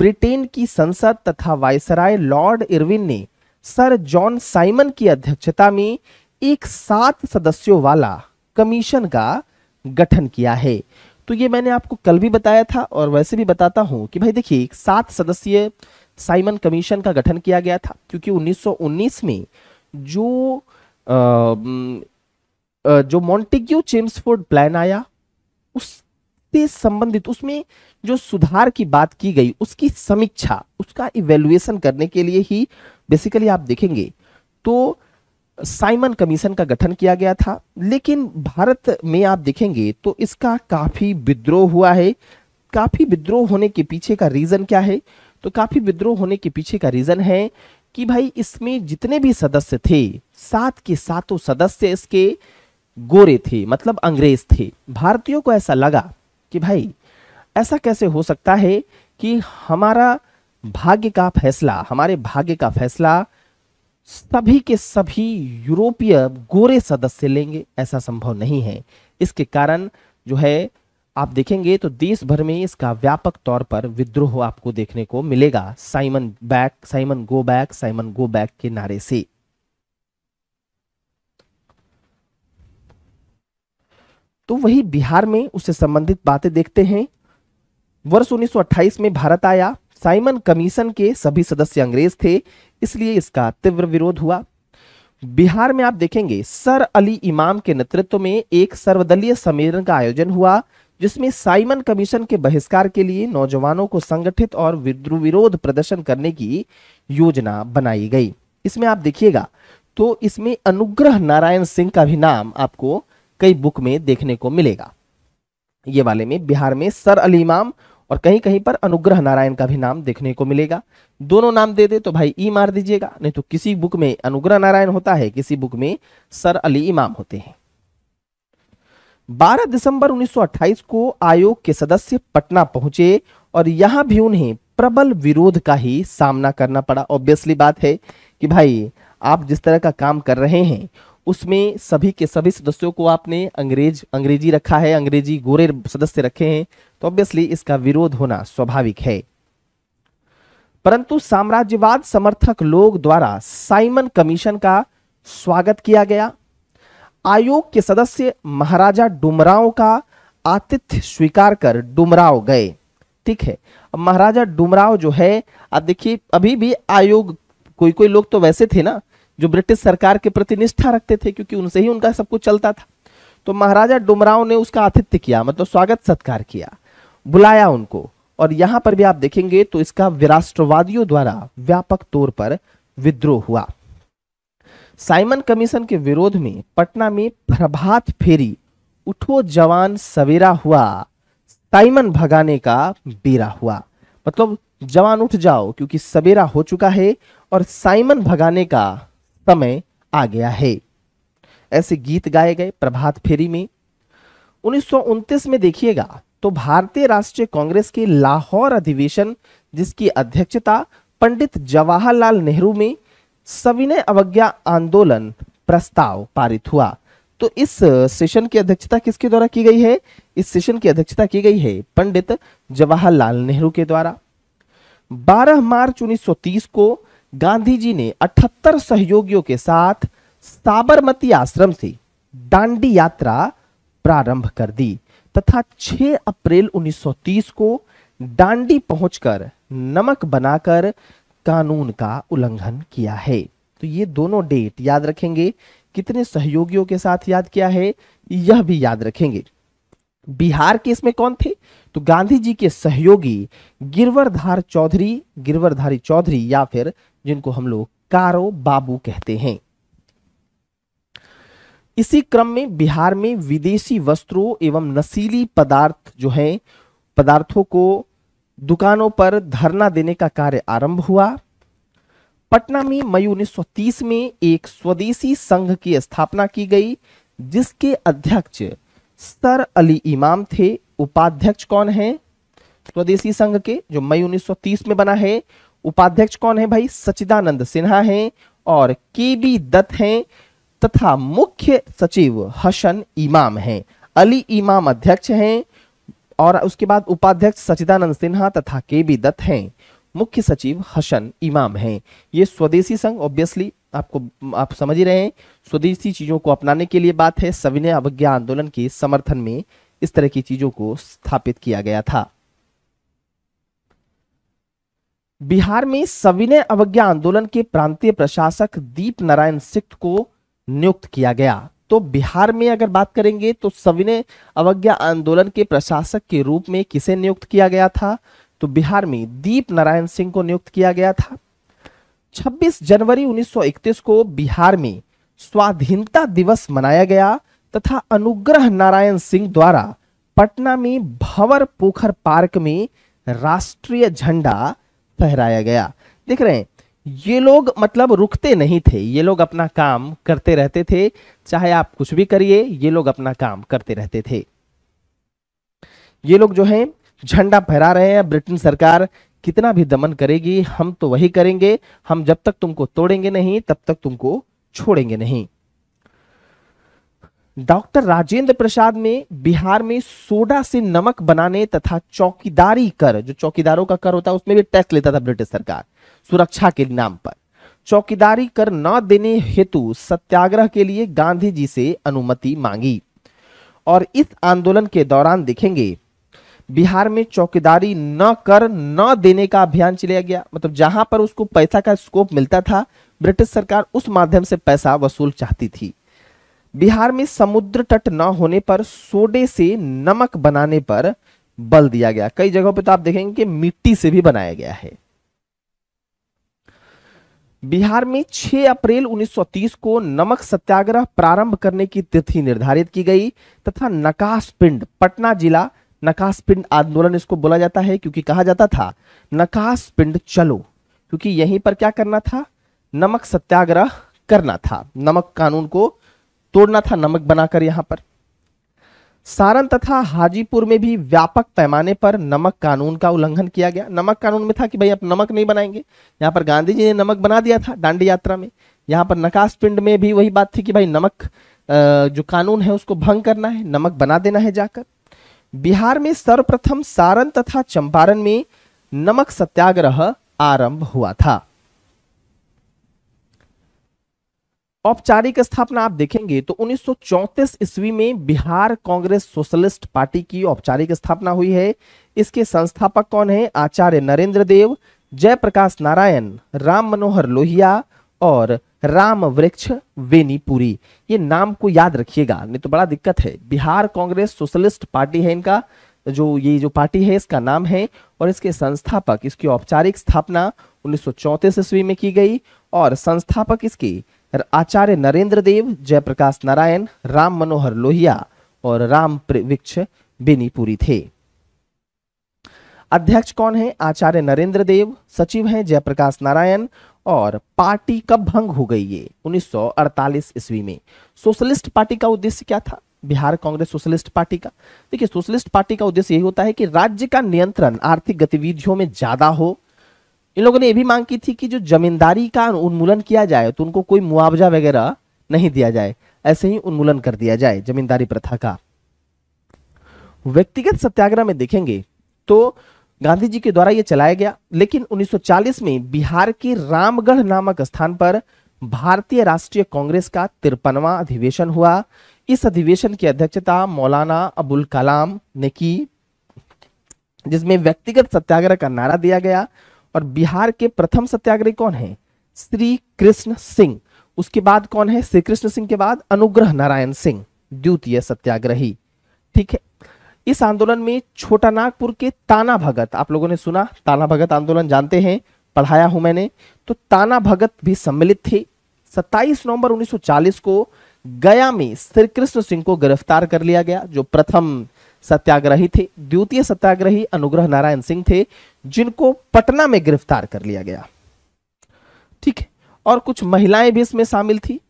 ब्रिटेन की संसद तथा वायसराय लॉर्ड इरविन ने सर जॉन साइमन की अध्यक्षता में एक सात सदस्यों वाला कमीशन का गठन किया है तो ये मैंने आपको कल भी बताया था और वैसे भी बताता हूं कि भाई देखिए सात सदस्यीय साइमन कमीशन का गठन किया गया था क्योंकि 1919 में जो आ, जो मॉन्टेग्यू चेम्सफोर्ड प्लान आया उससे संबंधित उसमें जो सुधार की बात की गई उसकी समीक्षा उसका इवेल्युएशन करने के लिए ही बेसिकली आप देखेंगे तो साइमन कमीशन का गठन किया गया था लेकिन भारत में आप देखेंगे तो इसका काफ़ी विद्रोह हुआ है काफ़ी विद्रोह होने के पीछे का रीज़न क्या है तो काफ़ी विद्रोह होने के पीछे का रीज़न है कि भाई इसमें जितने भी सदस्य थे सात के सातों सदस्य इसके गोरे थे मतलब अंग्रेज थे भारतीयों को ऐसा लगा कि भाई ऐसा कैसे हो सकता है कि हमारा भाग्य का फैसला हमारे भाग्य का फैसला सभी के सभी यूरोपीय गोरे सदस्य लेंगे ऐसा संभव नहीं है इसके कारण जो है आप देखेंगे तो देश भर में इसका व्यापक तौर पर विद्रोह आपको देखने को मिलेगा Simon back Simon go back Simon go back के नारे से तो वही बिहार में उससे संबंधित बातें देखते हैं वर्ष 1928 में भारत आया साइमन कमीशन के सभी सदस्य अंग्रेज थे इसलिए इसका तीव्र विरोध हुआ बिहार में आप देखेंगे सर अली इमाम के नेतृत्व में एक सर्वदलीय सम्मेलन का आयोजन हुआ जिसमें साइमन कमीशन के बहिष्कार के लिए नौजवानों को संगठित और विरोध प्रदर्शन करने की योजना बनाई गई इसमें आप देखिएगा तो इसमें अनुग्रह नारायण सिंह का भी नाम आपको कई बुक में देखने को मिलेगा ये वाले में बिहार में सर अली इमाम और कहीं कहीं पर अनुग्रह नारायण का भी नाम देखने को मिलेगा दोनों नाम दे दे तो भाई ई मार दीजिएगा नहीं तो किसी बुक में अनुग्रह नारायण होता है किसी बुक में सर अली इमाम होते हैं 12 दिसंबर 1928 को आयोग के सदस्य पटना पहुंचे और यहां भी उन्हें प्रबल विरोध का ही सामना करना पड़ा ऑब्वियसली बात है कि भाई आप जिस तरह का काम कर रहे हैं उसमें सभी के सभी सदस्यों को आपने अंग्रेज अंग्रेजी रखा है अंग्रेजी गोरे सदस्य रखे हैं तो ऑब्वियसली इसका विरोध होना स्वाभाविक है परंतु साम्राज्यवाद समर्थक लोग द्वारा साइमन कमीशन का स्वागत किया गया आयोग के सदस्य महाराजा डुमराव का आतिथ्य स्वीकार कर डुमराव गए ठीक है अब महाराजा डुमराव जो है अब देखिए अभी भी आयोग कोई कोई लोग तो वैसे थे ना जो ब्रिटिश सरकार के प्रति निष्ठा रखते थे क्योंकि उनसे ही उनका सब कुछ चलता था तो महाराजा डुमराव ने उसका आतिथ्य किया मतलब स्वागत सत्कार किया बुलाया उनको और यहां पर भी आप देखेंगे तो इसका विराष्ट्रवादियों द्वारा व्यापक तौर पर विद्रोह हुआ साइमन कमीशन के विरोध में पटना में प्रभात फेरी उठो जवान सवेरा हुआ साइमन भगाने का बेरा हुआ मतलब जवान उठ जाओ क्योंकि सवेरा हो चुका है और साइमन भगाने का समय आ गया है ऐसे गीत गाए गए प्रभात फेरी में उन्नीस में देखिएगा तो भारतीय राष्ट्रीय कांग्रेस के लाहौर अधिवेशन जिसकी अध्यक्षता पंडित जवाहरलाल नेहरू में सविनय अवज्ञा आंदोलन प्रस्ताव पारित हुआ तो इस सेशन की अध्यक्षता किसके द्वारा की गई है इस सेशन की अध्यक्षता की गई है पंडित जवाहरलाल नेहरू के द्वारा 12 मार्च 1930 को गांधी जी ने 78 सहयोगियों के साथ साबरमती आश्रम से दांडी यात्रा प्रारंभ कर दी तथा 6 अप्रैल 1930 को दांडी पहुंचकर नमक बनाकर कानून का उल्लंघन किया है तो ये दोनों डेट याद रखेंगे कितने सहयोगियों के साथ याद किया है यह भी याद रखेंगे बिहार के इसमें कौन थे तो गांधी जी के सहयोगी गिरवरधार चौधरी गिरवरधारी चौधरी या फिर जिनको हम लोग कारो बाबू कहते हैं इसी क्रम में बिहार में विदेशी वस्त्रों एवं नशीली पदार्थ जो है पदार्थों को दुकानों पर धरना देने का कार्य आरंभ हुआ पटना में मई उन्नीस में एक स्वदेशी संघ की स्थापना की गई जिसके अध्यक्ष सर अली इमाम थे उपाध्यक्ष कौन है स्वदेशी संघ के जो मई 1930 में बना है उपाध्यक्ष कौन है भाई सचिदानंद सिन्हा हैं और के बी दत्त हैं तथा मुख्य सचिव हसन इमाम हैं अली इमाम अध्यक्ष हैं और उसके बाद उपाध्यक्ष सचिदानंद सिन्हा तथा के बी दत्त हैं मुख्य सचिव हसन इमाम हैं ये स्वदेशी संघ ऑब्वियसली आपको आप समझ ही रहे हैं स्वदेशी चीज़ों को अपनाने के लिए बात है सविनय अवज्ञा आंदोलन के समर्थन में इस तरह की चीज़ों को स्थापित किया गया था बिहार में सविनय अवज्ञा आंदोलन के प्रांतीय प्रशासक दीप नारायण सिक्त को नियुक्त किया गया तो बिहार में अगर बात करेंगे तो सविनय अवज्ञा आंदोलन के प्रशासक के रूप में किसे नियुक्त किया गया था तो बिहार में दीप नारायण सिंह को नियुक्त किया गया था 26 जनवरी 1931 को बिहार में स्वाधीनता दिवस मनाया गया तथा अनुग्रह नारायण सिंह द्वारा पटना में भवर पोखर पार्क में राष्ट्रीय झंडा फहराया गया देख रहे हैं ये लोग मतलब रुकते नहीं थे ये लोग अपना काम करते रहते थे चाहे आप कुछ भी करिए ये लोग अपना काम करते रहते थे ये लोग जो है झंडा फहरा रहे हैं ब्रिटेन सरकार कितना भी दमन करेगी हम तो वही करेंगे हम जब तक तुमको तोड़ेंगे नहीं तब तक तुमको छोड़ेंगे नहीं डॉक्टर राजेंद्र प्रसाद ने बिहार में सोडा से नमक बनाने तथा चौकीदारी कर जो चौकीदारों का कर होता है उसमें भी टैक्स लेता था ब्रिटिश सरकार सुरक्षा के नाम पर चौकीदारी कर न देने हेतु सत्याग्रह के लिए गांधी जी से अनुमति मांगी और इस आंदोलन के दौरान देखेंगे बिहार में चौकीदारी न कर न देने का अभियान चलाया गया मतलब जहां पर उसको पैसा का स्कोप मिलता था ब्रिटिश सरकार उस माध्यम से पैसा वसूल चाहती थी बिहार में समुद्र तट न होने पर सोडे से नमक बनाने पर बल दिया गया कई जगहों पर तो आप देखेंगे कि मिट्टी से भी बनाया गया है बिहार में 6 अप्रैल 1930 को नमक सत्याग्रह प्रारंभ करने की तिथि निर्धारित की गई तथा नकाश पिंड पटना जिला नकाश पिंड आंदोलन इसको बोला जाता है क्योंकि कहा जाता था नकाश पिंड चलो क्योंकि यहीं पर क्या करना था नमक सत्याग्रह करना था नमक कानून को तोड़ना था नमक बनाकर यहां पर सारण तथा हाजीपुर में भी व्यापक पैमाने पर नमक कानून का उल्लंघन किया गया नमक कानून में था कि भाई आप नमक नहीं बनाएंगे यहाँ पर गांधी जी ने नमक बना दिया था दांडी यात्रा में यहाँ पर नकाश पिंड में भी वही बात थी कि भाई नमक जो कानून है उसको भंग करना है नमक बना देना है जाकर बिहार में सर्वप्रथम सारण तथा चंपारण में नमक सत्याग्रह आरंभ हुआ था औपचारिक स्थापना आप देखेंगे तो उन्नीस ईस्वी में बिहार कांग्रेस सोशलिस्ट पार्टी की औपचारिक स्थापना हुई है इसके संस्थापक कौन है आचार्य नरेंद्र देव जयप्रकाश नारायण राम मनोहर लोहिया और राम वृक्ष वेनीपुरी ये नाम को याद रखिएगा नहीं तो बड़ा दिक्कत है बिहार कांग्रेस सोशलिस्ट पार्टी है इनका जो ये जो पार्टी है इसका नाम है और इसके संस्थापक इसकी औपचारिक स्थापना उन्नीस ईस्वी में की गई और संस्थापक इसकी आचार्य नरेंद्र देव जयप्रकाश नारायण राम मनोहर लोहिया और राम वृक्ष बेनीपुरी थे अध्यक्ष कौन है आचार्य नरेंद्र देव सचिव हैं जयप्रकाश नारायण और पार्टी कब भंग हो गई ये 1948 ईस्वी में सोशलिस्ट पार्टी का उद्देश्य क्या था बिहार कांग्रेस सोशलिस्ट पार्टी का देखिए सोशलिस्ट पार्टी का उद्देश्य यही होता है कि राज्य का नियंत्रण आर्थिक गतिविधियों में ज्यादा हो इन लोगों ने यह भी मांग की थी कि जो जमींदारी का उन्मूलन किया जाए तो उनको कोई मुआवजा वगैरह नहीं दिया जाए ऐसे ही उन्मूलन कर दिया जाए जमींदारी प्रथा का व्यक्तिगत सत्याग्रह में देखेंगे तो गांधी जी के द्वारा यह चलाया गया लेकिन 1940 में बिहार के रामगढ़ नामक स्थान पर भारतीय राष्ट्रीय कांग्रेस का तिरपनवा अधिवेशन हुआ इस अधिवेशन की अध्यक्षता मौलाना अबुल कलाम ने की जिसमें व्यक्तिगत सत्याग्रह का नारा दिया गया और बिहार के प्रथम सत्याग्रही कौन है श्री कृष्ण सिंह उसके बाद कौन है श्री कृष्ण सिंह के बाद अनुग्रह नारायण सिंह द्वितीय सत्याग्रही ठीक है इस आंदोलन में छोटा नागपुर के ताना भगत आप लोगों ने सुना ताना भगत आंदोलन जानते हैं पढ़ाया हूं मैंने तो ताना भगत भी सम्मिलित थे 27 नवंबर 1940 को गया में श्री कृष्ण सिंह को गिरफ्तार कर लिया गया जो प्रथम सत्याग्रही थे द्वितीय सत्याग्रही अनुग्रह नारायण सिंह थे जिनको पटना में गिरफ्तार कर लिया गया ठीक है और कुछ महिलाएं भी इसमें शामिल थी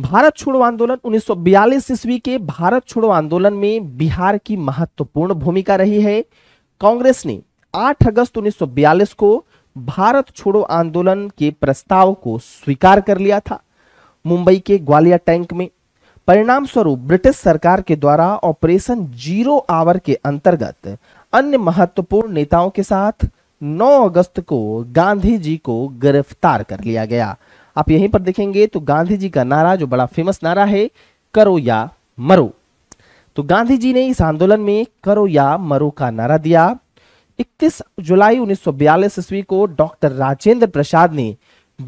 भारत छोड़ो आंदोलन 1942 ईस्वी के भारत छोड़ो आंदोलन में बिहार की महत्वपूर्ण भूमिका रही है कांग्रेस ने 8 अगस्त 1942 को भारत छोड़ो आंदोलन के प्रस्ताव को स्वीकार कर लिया था मुंबई के ग्वालिया टैंक में परिणाम स्वरूप ब्रिटिश सरकार के द्वारा ऑपरेशन जीरो आवर के अंतर्गत अन्य महत्वपूर्ण नेताओं के साथ 9 अगस्त को गांधी जी को गिरफ्तार कर लिया गया आप यहीं पर देखेंगे तो गांधी जी का नारा जो बड़ा फेमस नारा है करो या मरो तो गांधी जी ने इस आंदोलन में करो या मरो का नारा दिया 31 जुलाई 1942 ईस्वी को डॉक्टर राजेंद्र प्रसाद ने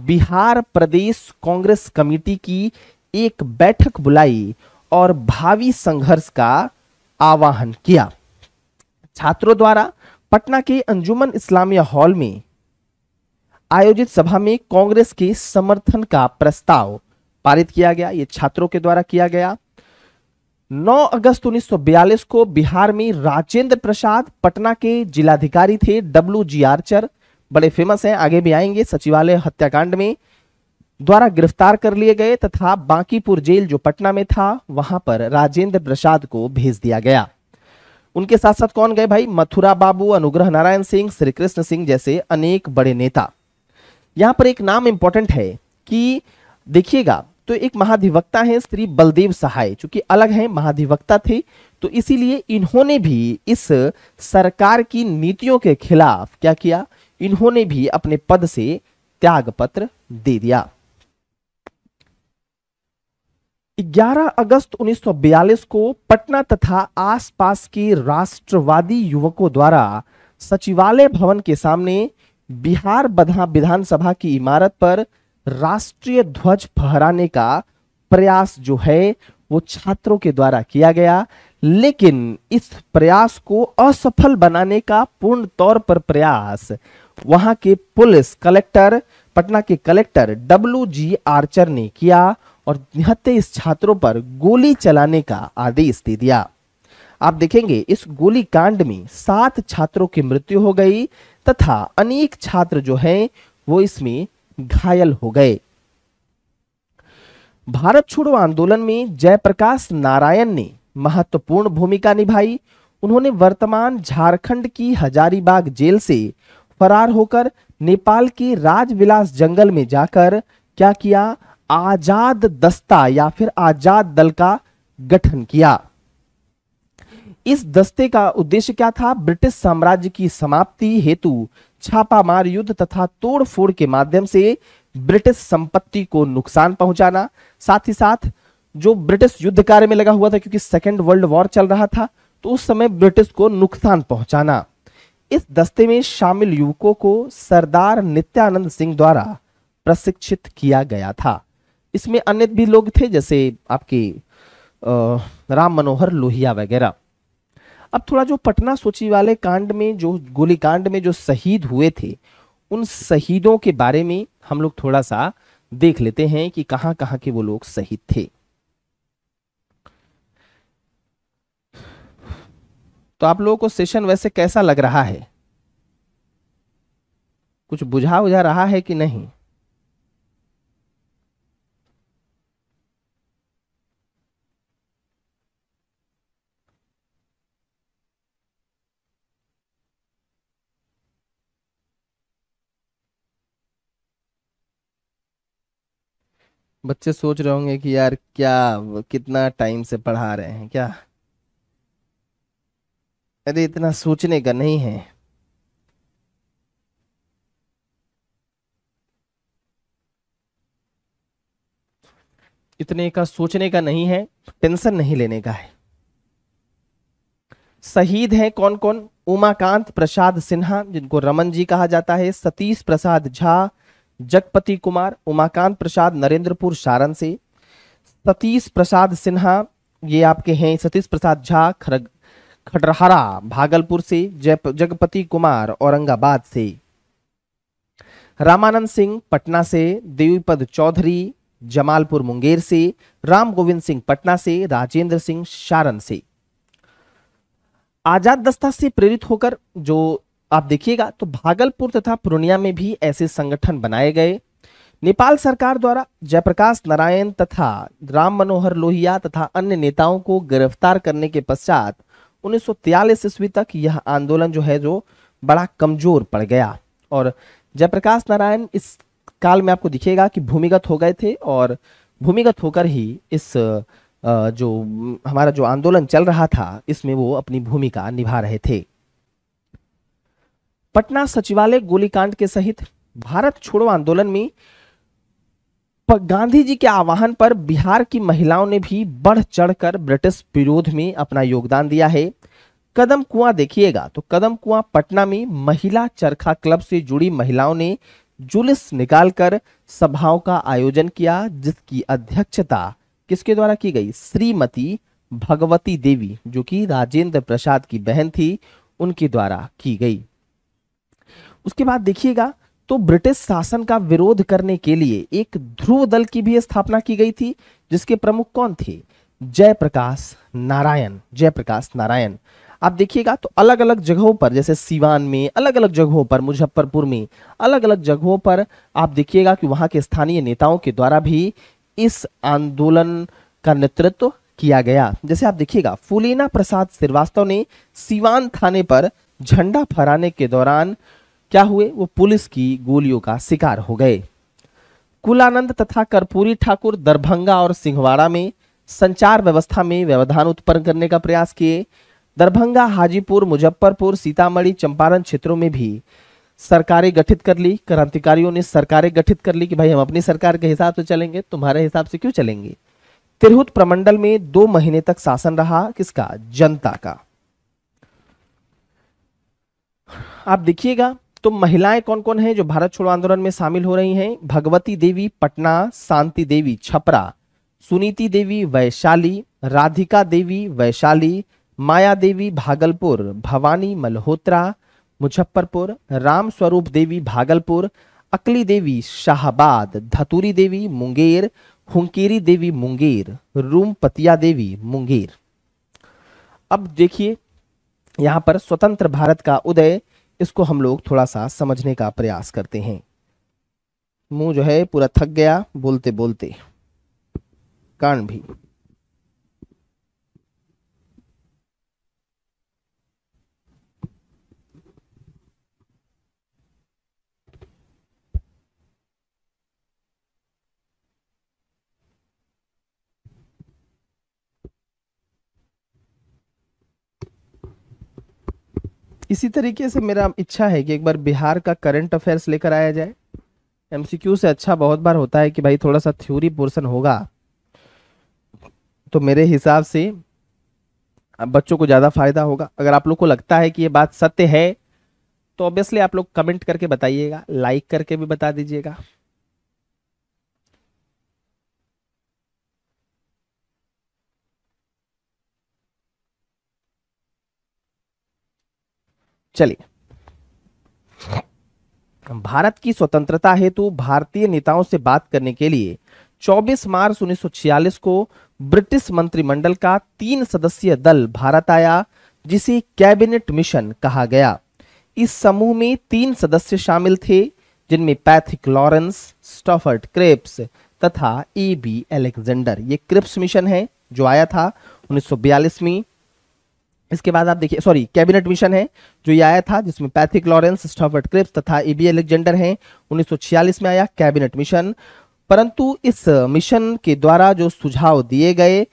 बिहार प्रदेश कांग्रेस कमेटी की एक बैठक बुलाई और भावी संघर्ष का आवाहन किया छात्रों द्वारा पटना के अंजुमन इस्लामिया हॉल में आयोजित सभा में कांग्रेस के समर्थन का प्रस्ताव पारित किया गया यह छात्रों के द्वारा किया गया 9 अगस्त 1942 को बिहार में राजेंद्र प्रसाद पटना के जिलाधिकारी थे डब्ल्यू जी आर्चर बड़े फेमस हैं आगे भी आएंगे सचिवालय हत्याकांड में द्वारा गिरफ्तार कर लिए गए तथा बांकीपुर जेल जो पटना में था वहां पर राजेंद्र प्रसाद को भेज दिया गया उनके साथ साथ कौन गए भाई मथुरा बाबू अनुग्रह नारायण सिंह श्री कृष्ण सिंह जैसे अनेक बड़े नेता यहां पर एक नाम इंपॉर्टेंट है कि देखिएगा तो एक महाधिवक्ता हैं श्री बलदेव सहाय चूंकि अलग हैं महाधिवक्ता थे तो इसीलिए इन्होंने भी इस सरकार की नीतियों के खिलाफ क्या किया इन्होंने भी अपने पद से त्याग पत्र दे दिया 11 अगस्त 1942 को पटना तथा आसपास के राष्ट्रवादी युवकों द्वारा सचिवालय भवन के सामने बिहार विधानसभा की इमारत पर राष्ट्रीय ध्वज फहराने का प्रयास जो है वो छात्रों के द्वारा किया गया लेकिन इस प्रयास को असफल बनाने का पूर्ण तौर पर प्रयास वहां के पुलिस कलेक्टर पटना के कलेक्टर डब्ल्यू जी आर्चर ने किया और निहत्ते इस छात्रों पर गोली चलाने का आदेश दे दिया आप देखेंगे इस गोली कांड में सात छात्रों की मृत्यु हो गई तथा अनेक छात्र जो हैं वो इसमें घायल हो गए भारत छोड़ो आंदोलन में जयप्रकाश नारायण ने महत्वपूर्ण भूमिका निभाई उन्होंने वर्तमान झारखंड की हजारीबाग जेल से फरार होकर नेपाल के राजविलास जंगल में जाकर क्या किया आजाद दस्ता या फिर आजाद दल का गठन किया इस दस्ते का उद्देश्य क्या था ब्रिटिश साम्राज्य की समाप्ति हेतु छापामार युद्ध तथा तोड़फोड़ के माध्यम से ब्रिटिश संपत्ति को नुकसान पहुंचाना साथ ही साथ जो ब्रिटिश युद्ध कार्य में लगा हुआ था क्योंकि सेकेंड वर्ल्ड वॉर चल रहा था तो उस समय ब्रिटिश को नुकसान पहुंचाना इस दस्ते में शामिल युवकों को सरदार नित्यानंद सिंह द्वारा प्रशिक्षित किया गया था इसमें अन्य भी लोग थे जैसे आपके राम मनोहर लोहिया वगैरह अब थोड़ा जो पटना सचिवालय कांड में जो गोलीकांड में जो शहीद हुए थे उन शहीदों के बारे में हम लोग थोड़ा सा देख लेते हैं कि कहां कहां के वो लोग शहीद थे तो आप लोगों को सेशन वैसे कैसा लग रहा है कुछ बुझा बुझा रहा है कि नहीं बच्चे सोच रहे होंगे कि यार क्या कितना टाइम से पढ़ा रहे हैं क्या अरे इतना सोचने का नहीं है इतने का सोचने का नहीं है टेंशन नहीं लेने का है शहीद हैं कौन कौन उमाकांत प्रसाद सिन्हा जिनको रमन जी कहा जाता है सतीश प्रसाद झा जगपति कुमार उमाकांत प्रसाद नरेंद्रपुर सारण से सतीश प्रसाद सिन्हा ये आपके हैं सतीश प्रसाद झा खरग भागलपुर से जगपति कुमार औरंगाबाद से रामानंद सिंह पटना से देवीपद चौधरी जमालपुर मुंगेर से राम गोविंद सिंह पटना से राजेंद्र सिंह सारण से आजाद दस्ता से प्रेरित होकर जो आप देखिएगा तो भागलपुर तथा पूर्णिया में भी ऐसे संगठन बनाए गए नेपाल सरकार द्वारा जयप्रकाश नारायण तथा राम मनोहर लोहिया तथा अन्य नेताओं को गिरफ्तार करने के पश्चात उन्नीस ईस्वी तक यह आंदोलन जो है जो बड़ा कमजोर पड़ गया और जयप्रकाश नारायण इस काल में आपको दिखेगा कि भूमिगत हो गए थे और भूमिगत होकर ही इस जो हमारा जो आंदोलन चल रहा था इसमें वो अपनी भूमिका निभा रहे थे पटना सचिवालय गोलीकांड के सहित भारत छोड़ो आंदोलन में गांधी जी के आह्वान पर बिहार की महिलाओं ने भी बढ़ चढ़कर ब्रिटिश विरोध में अपना योगदान दिया है कदम कुआं देखिएगा तो कदम कुआं पटना में महिला चरखा क्लब से जुड़ी महिलाओं ने जुलूस निकालकर सभाओं का आयोजन किया जिसकी अध्यक्षता किसके द्वारा की गई श्रीमती भगवती देवी जो कि राजेंद्र प्रसाद की बहन थी उनके द्वारा की गई उसके बाद देखिएगा तो ब्रिटिश शासन का विरोध करने के लिए एक ध्रुव दल की भी स्थापना की गई थी जिसके प्रमुख कौन थे जयप्रकाश नारायण जयप्रकाश नारायण आप देखिएगा तो अलग अलग जगहों पर जैसे सिवान में अलग अलग जगहों पर मुजफ्फरपुर में अलग अलग जगहों पर आप देखिएगा कि वहां के स्थानीय नेताओं के द्वारा भी इस आंदोलन का नेतृत्व किया गया जैसे आप देखिएगा फुलेना प्रसाद श्रीवास्तव ने सिवान थाने पर झंडा फहराने के दौरान क्या हुए वो पुलिस की गोलियों का शिकार हो गए कुलानंद तथा कर्पूरी ठाकुर दरभंगा और सिंहवाड़ा में संचार व्यवस्था में व्यवधान उत्पन्न करने का प्रयास किए दरभंगा हाजीपुर मुजफ्फरपुर सीतामढ़ी चंपारण क्षेत्रों में भी सरकारें गठित कर ली क्रांतिकारियों ने सरकारें गठित कर ली कि भाई हम अपनी सरकार के हिसाब से चलेंगे तुम्हारे हिसाब से क्यों चलेंगे तिरहुत प्रमंडल में दो महीने तक शासन रहा किसका जनता का आप देखिएगा तो महिलाएं कौन कौन हैं जो भारत छोड़ो आंदोलन में शामिल हो रही हैं भगवती देवी पटना शांति देवी छपरा सुनीति देवी वैशाली राधिका देवी वैशाली माया देवी भागलपुर भवानी मल्होत्रा मुजफ्फरपुर राम स्वरूप देवी भागलपुर अकली देवी शाहबाद धतूरी देवी मुंगेर हुंकेरी देवी मुंगेर रूमपतिया देवी मुंगेर अब देखिए यहां पर स्वतंत्र भारत का उदय इसको हम लोग थोड़ा सा समझने का प्रयास करते हैं मुंह जो है पूरा थक गया बोलते बोलते कान भी इसी तरीके से मेरा इच्छा है कि एक बार बिहार का करंट अफेयर्स लेकर आया जाए एमसीक्यू से अच्छा बहुत बार होता है कि भाई थोड़ा सा थ्योरी पोर्सन होगा तो मेरे हिसाब से बच्चों को ज़्यादा फायदा होगा अगर आप लोग को लगता है कि ये बात सत्य है तो ऑब्वियसली आप लोग कमेंट करके बताइएगा लाइक करके भी बता दीजिएगा चलिए भारत की स्वतंत्रता हेतु भारतीय नेताओं से बात करने के लिए 24 मार्च उन्नीस को ब्रिटिश मंत्रिमंडल का तीन सदस्यीय दल भारत आया जिसे कैबिनेट मिशन कहा गया इस समूह में तीन सदस्य शामिल थे जिनमें पैथिक लॉरेंस स्टॉफर्ड क्रिप्स तथा ए बी एलेक्जेंडर ये क्रिप्स मिशन है जो आया था 1942 में इसके बाद आप देखिए सॉरी कैबिनेट मिशन है जो ये आया था जिसमें पैथिक लॉरेंस स्टॉफर्ट क्रिप्स तथा ईबी एलेक्जेंडर हैं 1946 में आया कैबिनेट मिशन परंतु इस मिशन के द्वारा जो सुझाव दिए गए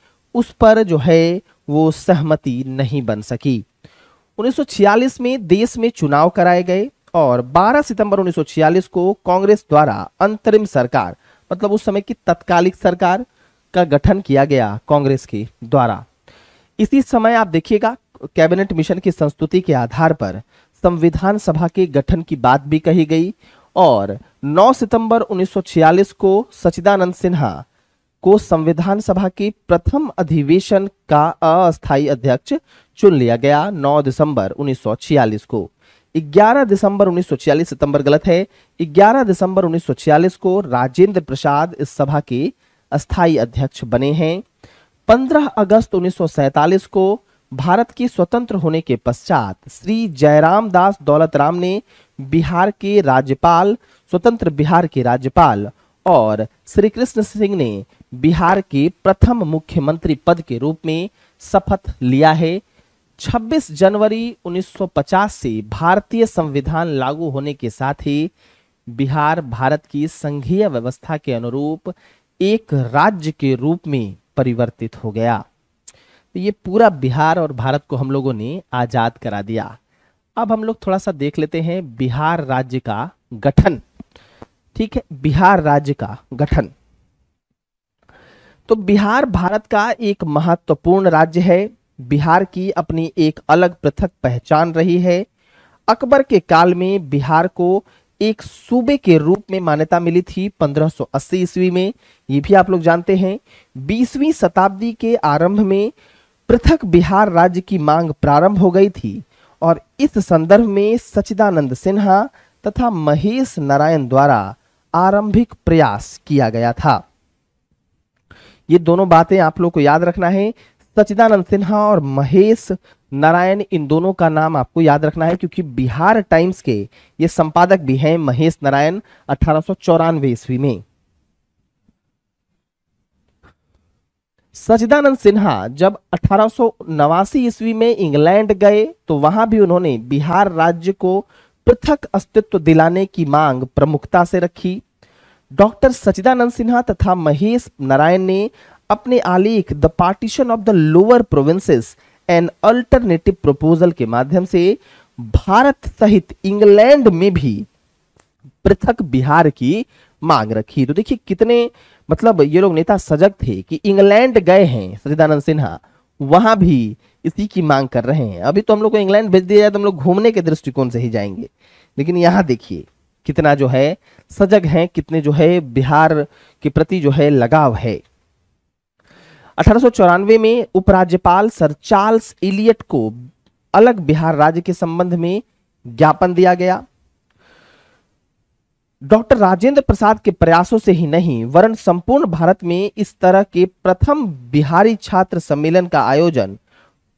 उस पर जो है वो सहमति नहीं बन सकी 1946 में देश में चुनाव कराए गए और 12 सितंबर 1946 को कांग्रेस द्वारा अंतरिम सरकार मतलब उस समय की तत्कालिक सरकार का गठन किया गया कांग्रेस के द्वारा इसी समय आप देखिएगा कैबिनेट मिशन की संस्तुति के आधार पर संविधान सभा के गठन की बात भी कही गई और 9 सितंबर 1946 को सचिदानंद सिन्हा को संविधान सभा के प्रथम अधिवेशन का अस्थायी अध्यक्ष चुन लिया गया 9 दिसंबर 1946 को 11 दिसंबर 1946 सितंबर गलत है 11 दिसंबर 1946 को राजेंद्र प्रसाद इस सभा के अस्थायी अध्यक्ष बने हैं 15 अगस्त उन्नीस को भारत के स्वतंत्र होने के पश्चात श्री जयराम दास दौलतराम ने बिहार के राज्यपाल स्वतंत्र बिहार के राज्यपाल और श्री कृष्ण सिंह ने बिहार के प्रथम मुख्यमंत्री पद के रूप में शपथ लिया है 26 जनवरी 1950 से भारतीय संविधान लागू होने के साथ ही बिहार भारत की संघीय व्यवस्था के अनुरूप एक राज्य के रूप में परिवर्तित हो गया तो ये पूरा बिहार और भारत को हम लोगों ने आज़ाद करा दिया अब हम लोग थोड़ा सा देख लेते हैं बिहार राज्य का गठन ठीक है बिहार राज्य का गठन तो बिहार भारत का एक महत्वपूर्ण राज्य है बिहार की अपनी एक अलग पृथक पहचान रही है अकबर के काल में बिहार को एक सूबे के रूप में मान्यता मिली थी 1580 ईस्वी में ये भी आप लोग जानते हैं 20वीं शताब्दी के आरंभ में पृथक बिहार राज्य की मांग प्रारंभ हो गई थी और इस संदर्भ में सचिदानंद सिन्हा तथा महेश नारायण द्वारा आरंभिक प्रयास किया गया था ये दोनों बातें आप लोग को याद रखना है सचिदानंद सिन्हा और महेश नारायण इन दोनों का नाम आपको याद रखना है क्योंकि बिहार टाइम्स के ये संपादक भी हैं महेश नारायण अठारह ईस्वी में सचिदानंद सिन्हा जब अठारह ईस्वी में इंग्लैंड गए तो वहां भी उन्होंने बिहार राज्य को पृथक अस्तित्व दिलाने की मांग प्रमुखता से रखी डॉक्टर सचिदानंद सिन्हा तथा महेश नारायण ने अपने आलेख the partition of the lower provinces an alternative proposal के माध्यम से भारत सहित इंग्लैंड में भी पृथक बिहार की मांग रखी तो देखिए कितने मतलब ये लोग नेता सजग थे कि इंग्लैंड गए हैं सचिदानंद सिन्हा वहां भी इसी की मांग कर रहे हैं अभी तो हम लोग को इंग्लैंड भेज दिया जाए तो हम लोग घूमने के दृष्टिकोण से ही जाएंगे लेकिन यहां देखिए कितना जो है सजग है कितने जो है बिहार के प्रति जो है लगाव है अठारह में उपराज्यपाल सर चार्ल्स इलियट को अलग बिहार राज्य के संबंध में ज्ञापन दिया गया डॉक्टर राजेंद्र प्रसाद के प्रयासों से ही नहीं वरन संपूर्ण भारत में इस तरह के प्रथम बिहारी छात्र सम्मेलन का आयोजन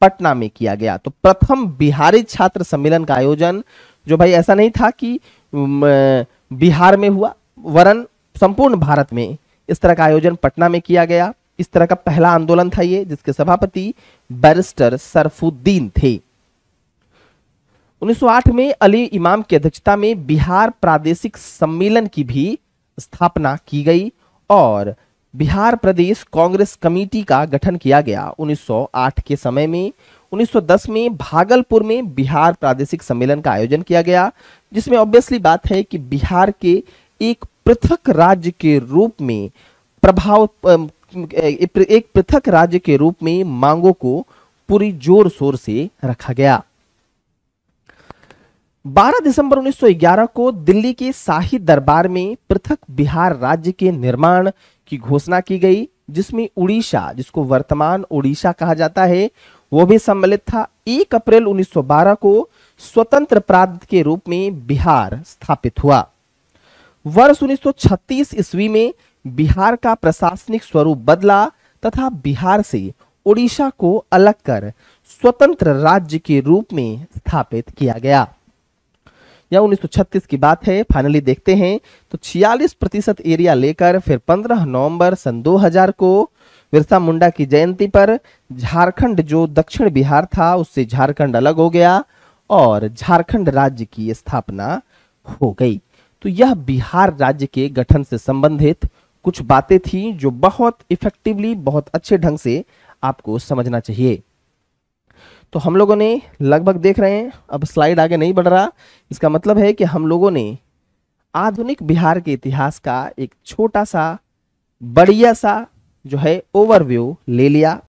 पटना में किया गया तो प्रथम बिहारी छात्र सम्मेलन का आयोजन जो भाई ऐसा नहीं था कि बिहार में हुआ वरन संपूर्ण भारत में इस तरह का आयोजन पटना में किया गया इस तरह का पहला आंदोलन था ये जिसके सभापति बैरिस्टर सरफुद्दीन थे 1908 में अली इमाम की अध्यक्षता में बिहार प्रादेशिक सम्मेलन की भी स्थापना की गई और बिहार प्रदेश कांग्रेस कमेटी का गठन किया गया 1908 के समय में 1910 में भागलपुर में बिहार प्रादेशिक सम्मेलन का आयोजन किया गया जिसमें ऑब्वियसली बात है कि बिहार के एक पृथक राज्य के रूप में प्रभाव एक पृथक राज्य के रूप में मांगों को पूरी जोर शोर से रखा गया 12 दिसंबर 1911 को दिल्ली के शाही दरबार में पृथक बिहार राज्य के निर्माण की घोषणा की गई जिसमें उड़ीसा जिसको वर्तमान उड़ीसा कहा जाता है वो भी सम्मिलित था 1 अप्रैल 1912 को स्वतंत्र प्रांत के रूप में बिहार स्थापित हुआ वर्ष 1936 ईस्वी में बिहार का प्रशासनिक स्वरूप बदला तथा बिहार से ओडिशा को अलग कर स्वतंत्र राज्य के रूप में स्थापित किया गया यह 1936 की बात है फाइनली देखते हैं तो 46 प्रतिशत एरिया लेकर फिर 15 नवंबर सन 2000 को बिरसा मुंडा की जयंती पर झारखंड जो दक्षिण बिहार था उससे झारखंड अलग हो गया और झारखंड राज्य की स्थापना हो गई तो यह बिहार राज्य के गठन से संबंधित कुछ बातें थी जो बहुत इफेक्टिवली बहुत अच्छे ढंग से आपको समझना चाहिए तो हम लोगों ने लगभग देख रहे हैं अब स्लाइड आगे नहीं बढ़ रहा इसका मतलब है कि हम लोगों ने आधुनिक बिहार के इतिहास का एक छोटा सा बढ़िया सा जो है ओवरव्यू ले लिया